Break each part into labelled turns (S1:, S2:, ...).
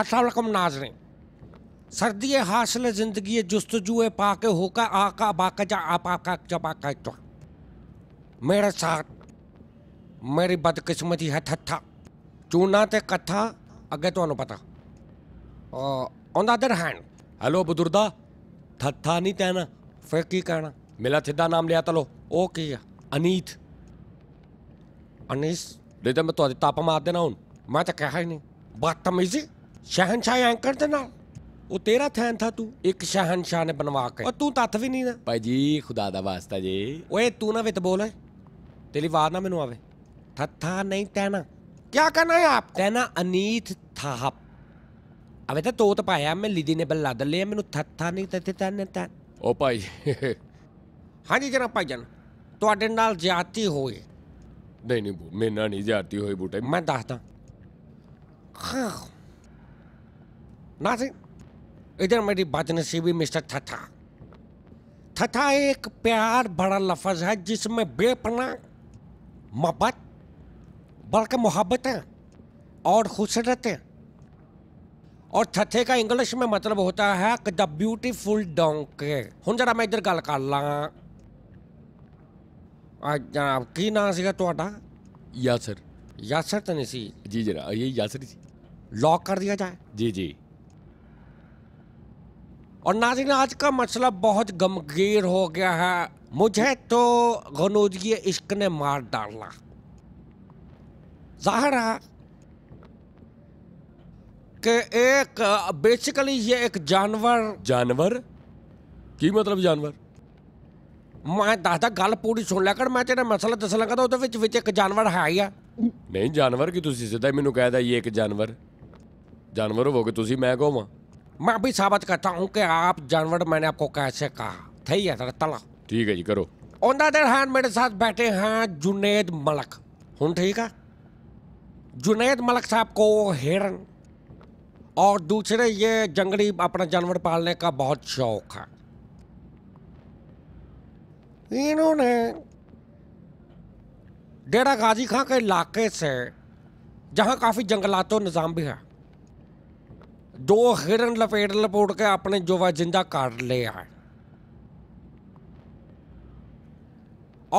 S1: असलकम नाजरें सर्दी हासिल ज़िंदगी जस्तजू पाके होका आका बाकजा आका जबाका तो। मेरे साथ मेरी बदकिस्मती है थत्था चूना ते कथा अगे तो पता on the other hand hello बुजुर्दा थत्था नहीं तैना फिर की कहना मेरा थिदा नाम लिया तलो ओ की अनीत अनीस तो मैं तो तापा मार देना हूं मैं तो कहा ही नहीं बदतमीजी तो ਸ਼ਹਿਨਸ਼ਾਹ ਐਂਕਰ ਦੇ ਨਾਲ ਉਹ ਤੇਰਾ ਥੈਨ ਥਾ ਤੂੰ ਇੱਕ ਸ਼ਹਿਨਸ਼ਾਹ ਨੇ ਬਣਵਾ ਕੇ ਉਹ ਤੂੰ ਤੱਤ ਵੀ ਨਹੀਂ ਨਾ ਭਾਈ ਜੀ ਖੁਦਾ ਦਾ ਵਾਸਤਾ ਜੀ ਓਏ ਤੂੰ ਨਾ ਵਿਤ ਬੋਲ ਤੇਰੀ ਆਵਾਜ਼ ਨਾ ਮੈਨੂੰ ਆਵੇ ਥੱਥਾ ਨਹੀਂ ਤੈਨਾ ਕੀ ਕਰਨਾ ਹੈ ਆਪ ਤੈਨਾ ਅਨੀਤ ਥਾਹਪ ਅਵੇ ਤਾਂ ਤੋਤ ਪਾਇਆ ਮੈਂ ਲਿਦੀ ਨੇ ਬੱਲਾ ਦਲੇ ਮੈਨੂੰ ਥੱਥਾ ਨਹੀਂ ਤੇ ਤੈਨ ਤੈ ਓ ਭਾਈ ਹਾਂਜੀ ਜਨਾ ਭਾਈ ਜਾਨ ਤੁਹਾਡੇ ਨਾਲ ਜਾਤੀ ਹੋਏ ਨਹੀਂ ਨਹੀਂ ਮੈਂ ਨਾ ਨਹੀਂ ਜਾਤੀ ਹੋਈ ਬੂਟੇ ਮੈਂ ਦੱਸਦਾ ਹਾਂ नाजिन इधर मेरी बदनसीबी मिस्टर थथा थथा एक प्यार बड़ा लफज है जिसमें बेपना मोहब्बत बल्कि है और है और थथे का इंग्लिश में मतलब होता है द ब्यूटीफुल डोंक हूँ जरा मैं इधर गल कर ला जनाब की नाम यासर यासर ਯਾਸਰ ਯਾਸਰ ਤਨਸੀ ਜੀ ਜਨਾਬ ਇਹ ਯਾਸਰ ਜੀ लॉक कर दिया जाए जी जी और नाजिन आज का मसला बहुत गमगीर हो गया है मुझे तो गनूदगी इश्क ने मार डाला जाहिर है कि एक बेसिकली ये एक जानवर जानवर ਕੀ ਮਤਲਬ ਜਾਨਵਰ ਮੈਂ ਦਾਦਾ ਗੱਲ ਪੂਰੀ ਸੁਣ ਲਿਆ ਕਰ ਮੈਂ ਤੇਰਾ ਮਸਲਾ ਦੱਸ ਲਗਾ ਤਾਂ ਉਹਦੇ ਵਿੱਚ ਵਿੱਚ ਇੱਕ ਜਾਨਵਰ ਹੈ ਹੀ ਆ ਨਹੀਂ ਜਾਨਵਰ ਕੀ ਤੁਸੀਂ ਸਿੱਧਾ ਹੀ
S2: ਮੈਨੂੰ ਕਹਿਦਾ ਇਹ ਇੱਕ ਜਾਨਵਰ ਜਾਨਵਰ ਹੋਵੋਗੇ ਤੁਸੀਂ ਮੈਂ ਕਹਵਾਂ
S1: मैं भी साबित करता हूँ कि आप जानवर मैंने आपको कैसे कहा ठीक है तला ठीक है जी करो ऑन द अदर हैंड मेरे साथ बैठे हैं जुनेद मलक हूँ ठीक है जुनेद मलक साहब को हिरन और दूसरे ये जंगली अपना जानवर पालने का बहुत शौक है इन्होंने डेरा गाजी खां के इलाके से जहाँ काफ़ी जंगलातों निज़ाम भी है दो हिरन लपेट लपोट के अपने जोवा जिंदा काट लिया आए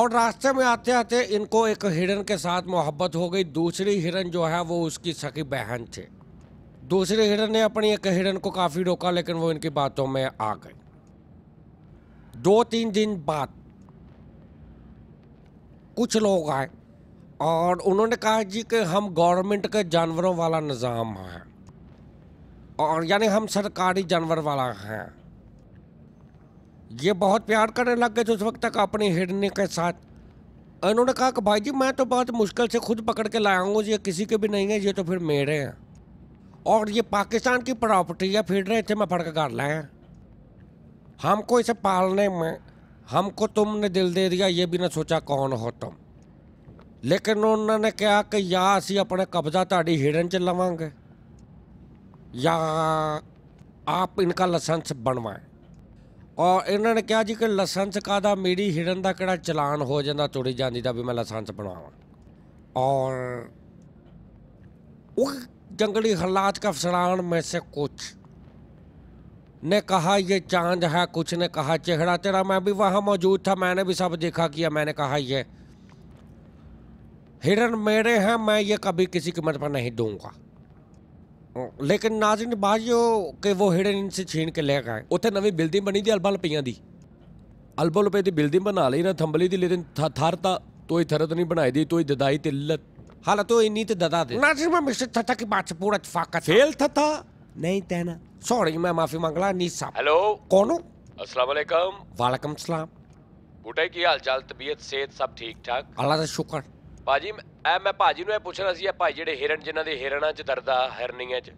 S1: और रास्ते में आते आते इनको एक हिरन के साथ मोहब्बत हो गई दूसरी हिरन जो है वो उसकी सखी बहन थी दूसरे हिरन ने अपनी एक हिरन को काफ़ी रोका लेकिन वो इनकी बातों में आ गई दो तीन दिन बाद कुछ लोग आए और उन्होंने कहा जी कि हम गवर्नमेंट के जानवरों वाला निज़ाम है और यानी हम सरकारी जानवर वाला हैं ये बहुत प्यार करने लग गए थे उस वक्त तक अपनी हिरनी के साथ उन्होंने कहा कि भाई जी मैं तो बहुत मुश्किल से खुद पकड़ के लाया हूँ ये किसी के भी नहीं है ये तो फिर मेरे हैं और ये पाकिस्तान की प्रॉपर्टी है फिर रहे थे मैं फड़क कर लाया हमको इसे पालने में हमको तुमने दिल दे दिया ये भी ना सोचा कौन हो तुम लेकिन उन्होंने कहा कि या असी अपने कब्जा ताड़ी हिरन च लवेंगे या आप इनका लसेंस बनवाएं और इन्होंने कहा जी ਜੀ ਕਿ ਲਾਇਸੈਂਸ ਕਾਦਾ ਮੇਰੀ ਹਿਰਨ ਦਾ ਕਿਹੜਾ ਚਲਾਨ ਹੋ ਜਾਂਦਾ ਤੋੜੀ ਜਾਂਦੀ ਦਾ ਵੀ ਮੈਂ ਲਾਇਸੈਂਸ ਬਣਾਵਾਂ ਔਰ ਉਹ जंगली हालात का अफसरान में से कुछ ने कहा ये चांद है कुछ ने कहा चेहरा तेरा मैं भी वहाँ मौजूद था मैंने भी सब देखा किया मैंने कहा ये हिरन मेरे हैं मैं ये कभी किसी कीमत पर नहीं दूंगा ਲੇਕਿਨ ਨਾਜ਼ਰਨ ਬਾਜੋ ਕਿ ਉਹ ਹਿਡਨ ਇਨਸੇ ਛੀਨ ਕੇ ਲੈ ਗਏ ਉੱਥੇ ਨਵੀਂ ਬਿਲਡਿੰਗ ਬਣੀ ਦੀ ਅਲਬਾਂ ਰੁਪਈਆਂ ਦੀ ਅਲਬਾਂ ਰੁਪਏ ਦੀ ਬਿਲਡਿੰਗ ਬਣਾ ਲਈ ਨਾ ਥੰਬਲੀ ਦੀ ਲੇਕਿਨ ਥਰ ਤਾਂ ਤੋਈ ਥਰਤ ਨਹੀਂ ਬਣਾਈ ਦੀ ਤੋਈ ਦਦਾਈ ਤੇ ਲੱਤ हाल तो इन्हीं तो ददा दे नाजिर मैं मिस्टर थथा की बात से पूरा इतफाक था फेल नहीं तहना सॉरी मैं माफी मांग रहा नीस साहब हेलो कौन अस्सलाम वालेकुम वालेकुम सलाम बुटाई की हाल चाल तबीयत सेहत सब ठीक ठाक अल्लाह का शुक्र ਭਾਜੀ ਐ ਮੈਂ ਭਾਜੀ ਨੂੰ ਇਹ ਪੁੱਛਣਾ ਸੀ ਇਹ ਭਾਈ ਜਿਹੜੇ ਹਿਰਨ ਜਿਨ੍ਹਾਂ ਦੇ ਹਿਰਨਾਂ 'ਚ ਦਰਦਾ ਹਿਰਨੀਆਂ 'ਚ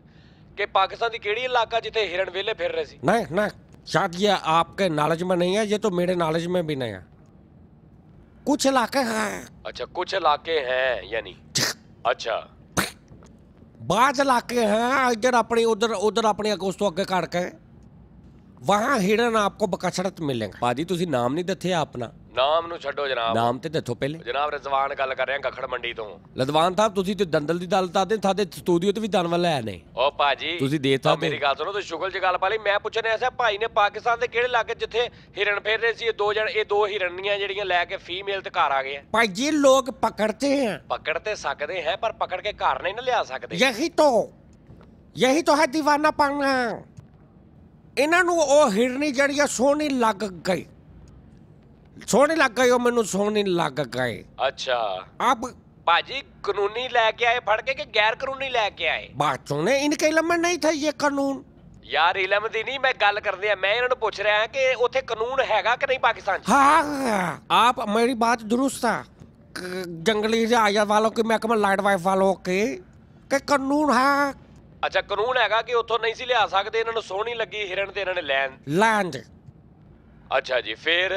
S1: ਕਿ ਪਾਕਿਸਤਾਨ ਦੀ ਕਿਹੜੀ ਇਲਾਕਾ ਜਿੱਥੇ ਹਿਰਨ ਵੇਲੇ ਫਿਰ ਰਹੇ ਸੀ ਨਹੀਂ ਨਹੀਂ ਸ਼ਾਇਦ ਇਹ ਆਪਕੇ नॉलेज ਨਹੀਂ ਆ ਇਹ ਤਾਂ ਮੇਰੇ मेरे नॉलेज ਵੀ ਨਹੀਂ ਆ ਕੁਝ ਇਲਾਕੇ ਹੈ
S2: ਅੱਛਾ ਕੁਝ ਇਲਾਕੇ ਹੈ ਯਾਨੀ ਅੱਛਾ
S1: ਬਾਜ ਇਲਾਕੇ ਹੈ ਇੱਧਰ ਆਪਣੇ ਉਧਰ ਉਧਰ ਆਪਣੇ ਕੋਸ ਤੋਂ ਅੱਗੇ काट ਕੇ वहाँ ਹਿਰਨ ਆਪਕੋ बकचड़त मिलेंगे ਭਾਜੀ ਤੁਸੀਂ ਨਾਮ ਨਹੀਂ ਦਿੱਥੇ ਆਪਣਾ
S2: ਨਾਮ ਨੂੰ ਛੱਡੋ
S1: ਜਨਾਬ ਨਾਮ ਤੇ ਦੱਸੋ ਪਹਿਲੇ ਜਨਾਬ ਰਜ਼ਵਾਨ ਗੱਲ ਕਰ ਰਿਹਾ ਗਖੜ ਮੰਡੀ ਤੋਂ ਲਦਵਾਨ ਸਾਹਿਬ ਤੁਸੀਂ ਤੇ ਦੰਦਲ ਦੀ ਦਲ ਤਾਂ ਦੇ ਸਾਡੇ ਸਟੂਡੀਓ ਤੇ ਵੀ ਦਨਵਲ ਲੈ ਨੇ ਓ ਭਾਜੀ ਤੁਸੀਂ ਦੇ ਤਾਂ ਮੇਰੀ ਗੱਲ ਸੁਣੋ ਤੇ ਸ਼ੁਗਲ ਚ ਗੱਲ ਪਾ ਲਈ ਮੈਂ ਪੁੱਛਣ ਐਸਾ ਭਾਈ ਨੇ ਪਾਕਿਸਤਾਨ ਦੇ ਕਿਹੜੇ ਲਾਗੇ ਜਿੱਥੇ ਹਿਰਨ ਫੇਰ ਰਹੇ ਸੀ ਇਹ ਦੋ ਜਣ ਇਹ ਦੋ ਹਿਰਨੀਆਂ ਜਿਹੜੀਆਂ ਲੈ ਕੇ ਫੀਮੇਲ ਤੇ ਘਰ ਆ ਗਏ ਭਾਈ ਜੀ ਲੋਕ ਪਕੜਦੇ ਆ ਤੇ ਸਕਦੇ ਹੈ ਪਰ ਪਕੜ ਕੇ ਘਰ ਨਹੀਂ ਨਾ ਲਿਆ ਸਕਦੇ ਯਹੀ ਤੋ ਯਹੀ ਤੋ ਹੈ دیਵਾਨਾ ਪਾਣਾ ਇਹਨਾਂ ਨੂੰ ਉਹ ਹਿਰਨੀ ਜਿਹੜੀਆਂ ਸੋਹਣੀ ਲੱਗ ਗਈ ਸੋਹਣੇ ਲੱਗ ਗਏ ਉਹ ਮੈਨੂੰ ਸੋਹਣੇ ਲੱਗ ਗਏ ਅੱਛਾ अब पाजी कानूनी लेके आए फड़ के कि गैर कानूनी लेके आए बात सुने इनके इलम में नहीं था ये कानून ਯਾਰ ਇਲਮ ਦੀ ਨਹੀਂ ਮੈਂ ਗੱਲ ਕਰਦੇ ਆ ਮੈਂ ਇਹਨਾਂ ਨੂੰ ਪੁੱਛ ਰਿਹਾ ਕਿ ਉੱਥੇ ਕਾਨੂੰਨ ਹੈਗਾ ਕਿ ਨਹੀਂ ਪਾਕਿਸਤਾਨ 'ਚ हाँ आप मेरी बात दुरुस्त था क- जंगली रियासत वालों की महकमा लाइट वाइफ वालों के के कानून है ਅੱਛਾ ਕਾਨੂੰਨ ਹੈਗਾ ਕਿ ਉੱਥੋਂ ਨਹੀਂ ਸੀ ਲਿਆ ਸਕਦੇ ਇਹਨਾਂ ਨੂੰ ਸੋਹਣੀ ਲੱਗੀ ਹਿਰਨ ਤੇ ਇਹਨਾਂ ਨੇ ਲੈਣ लैंड
S2: अच्छा जी फिर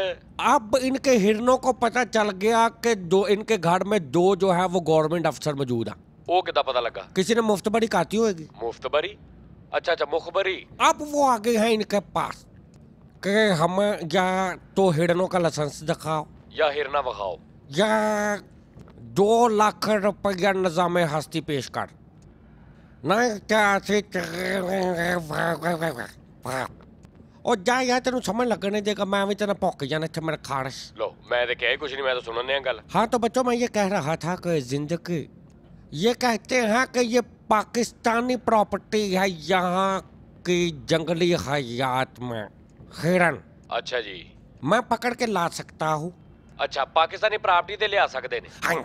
S1: अब इनके हिरनों को पता चल गया कि दो इनके घर में दो जो है वो गवर्नमेंट अफसर मौजूद है
S2: वो कितना पता लगा
S1: किसी ने मुफ्त मुफ्तबरी काटी होगी मुफ्त मुफ्तबरी अच्छा अच्छा मुखबरी अब वो आ गए हैं इनके पास के हम या तो हिरनों का लाइसेंस दिखाओ
S2: या हिरना बखाओ
S1: या दो लाख रुपया निजाम हस्ती पेश कर ना क्या और जा यार तेन समझ लगने देगा मैं भी तेरा भुख जाना इतने मेरा खारस
S2: लो मैं तो कह कुछ नहीं मैं तो सुनने नहीं गल
S1: हाँ तो बच्चों मैं ये कह रहा था कि जिंदगी ये कहते हैं कि ये पाकिस्तानी प्रॉपर्टी है यहाँ की जंगली हयात में हिरन अच्छा जी मैं पकड़ के ला सकता हूँ अच्छा पाकिस्तानी प्रॉपर्टी दे ले आ सकते हैं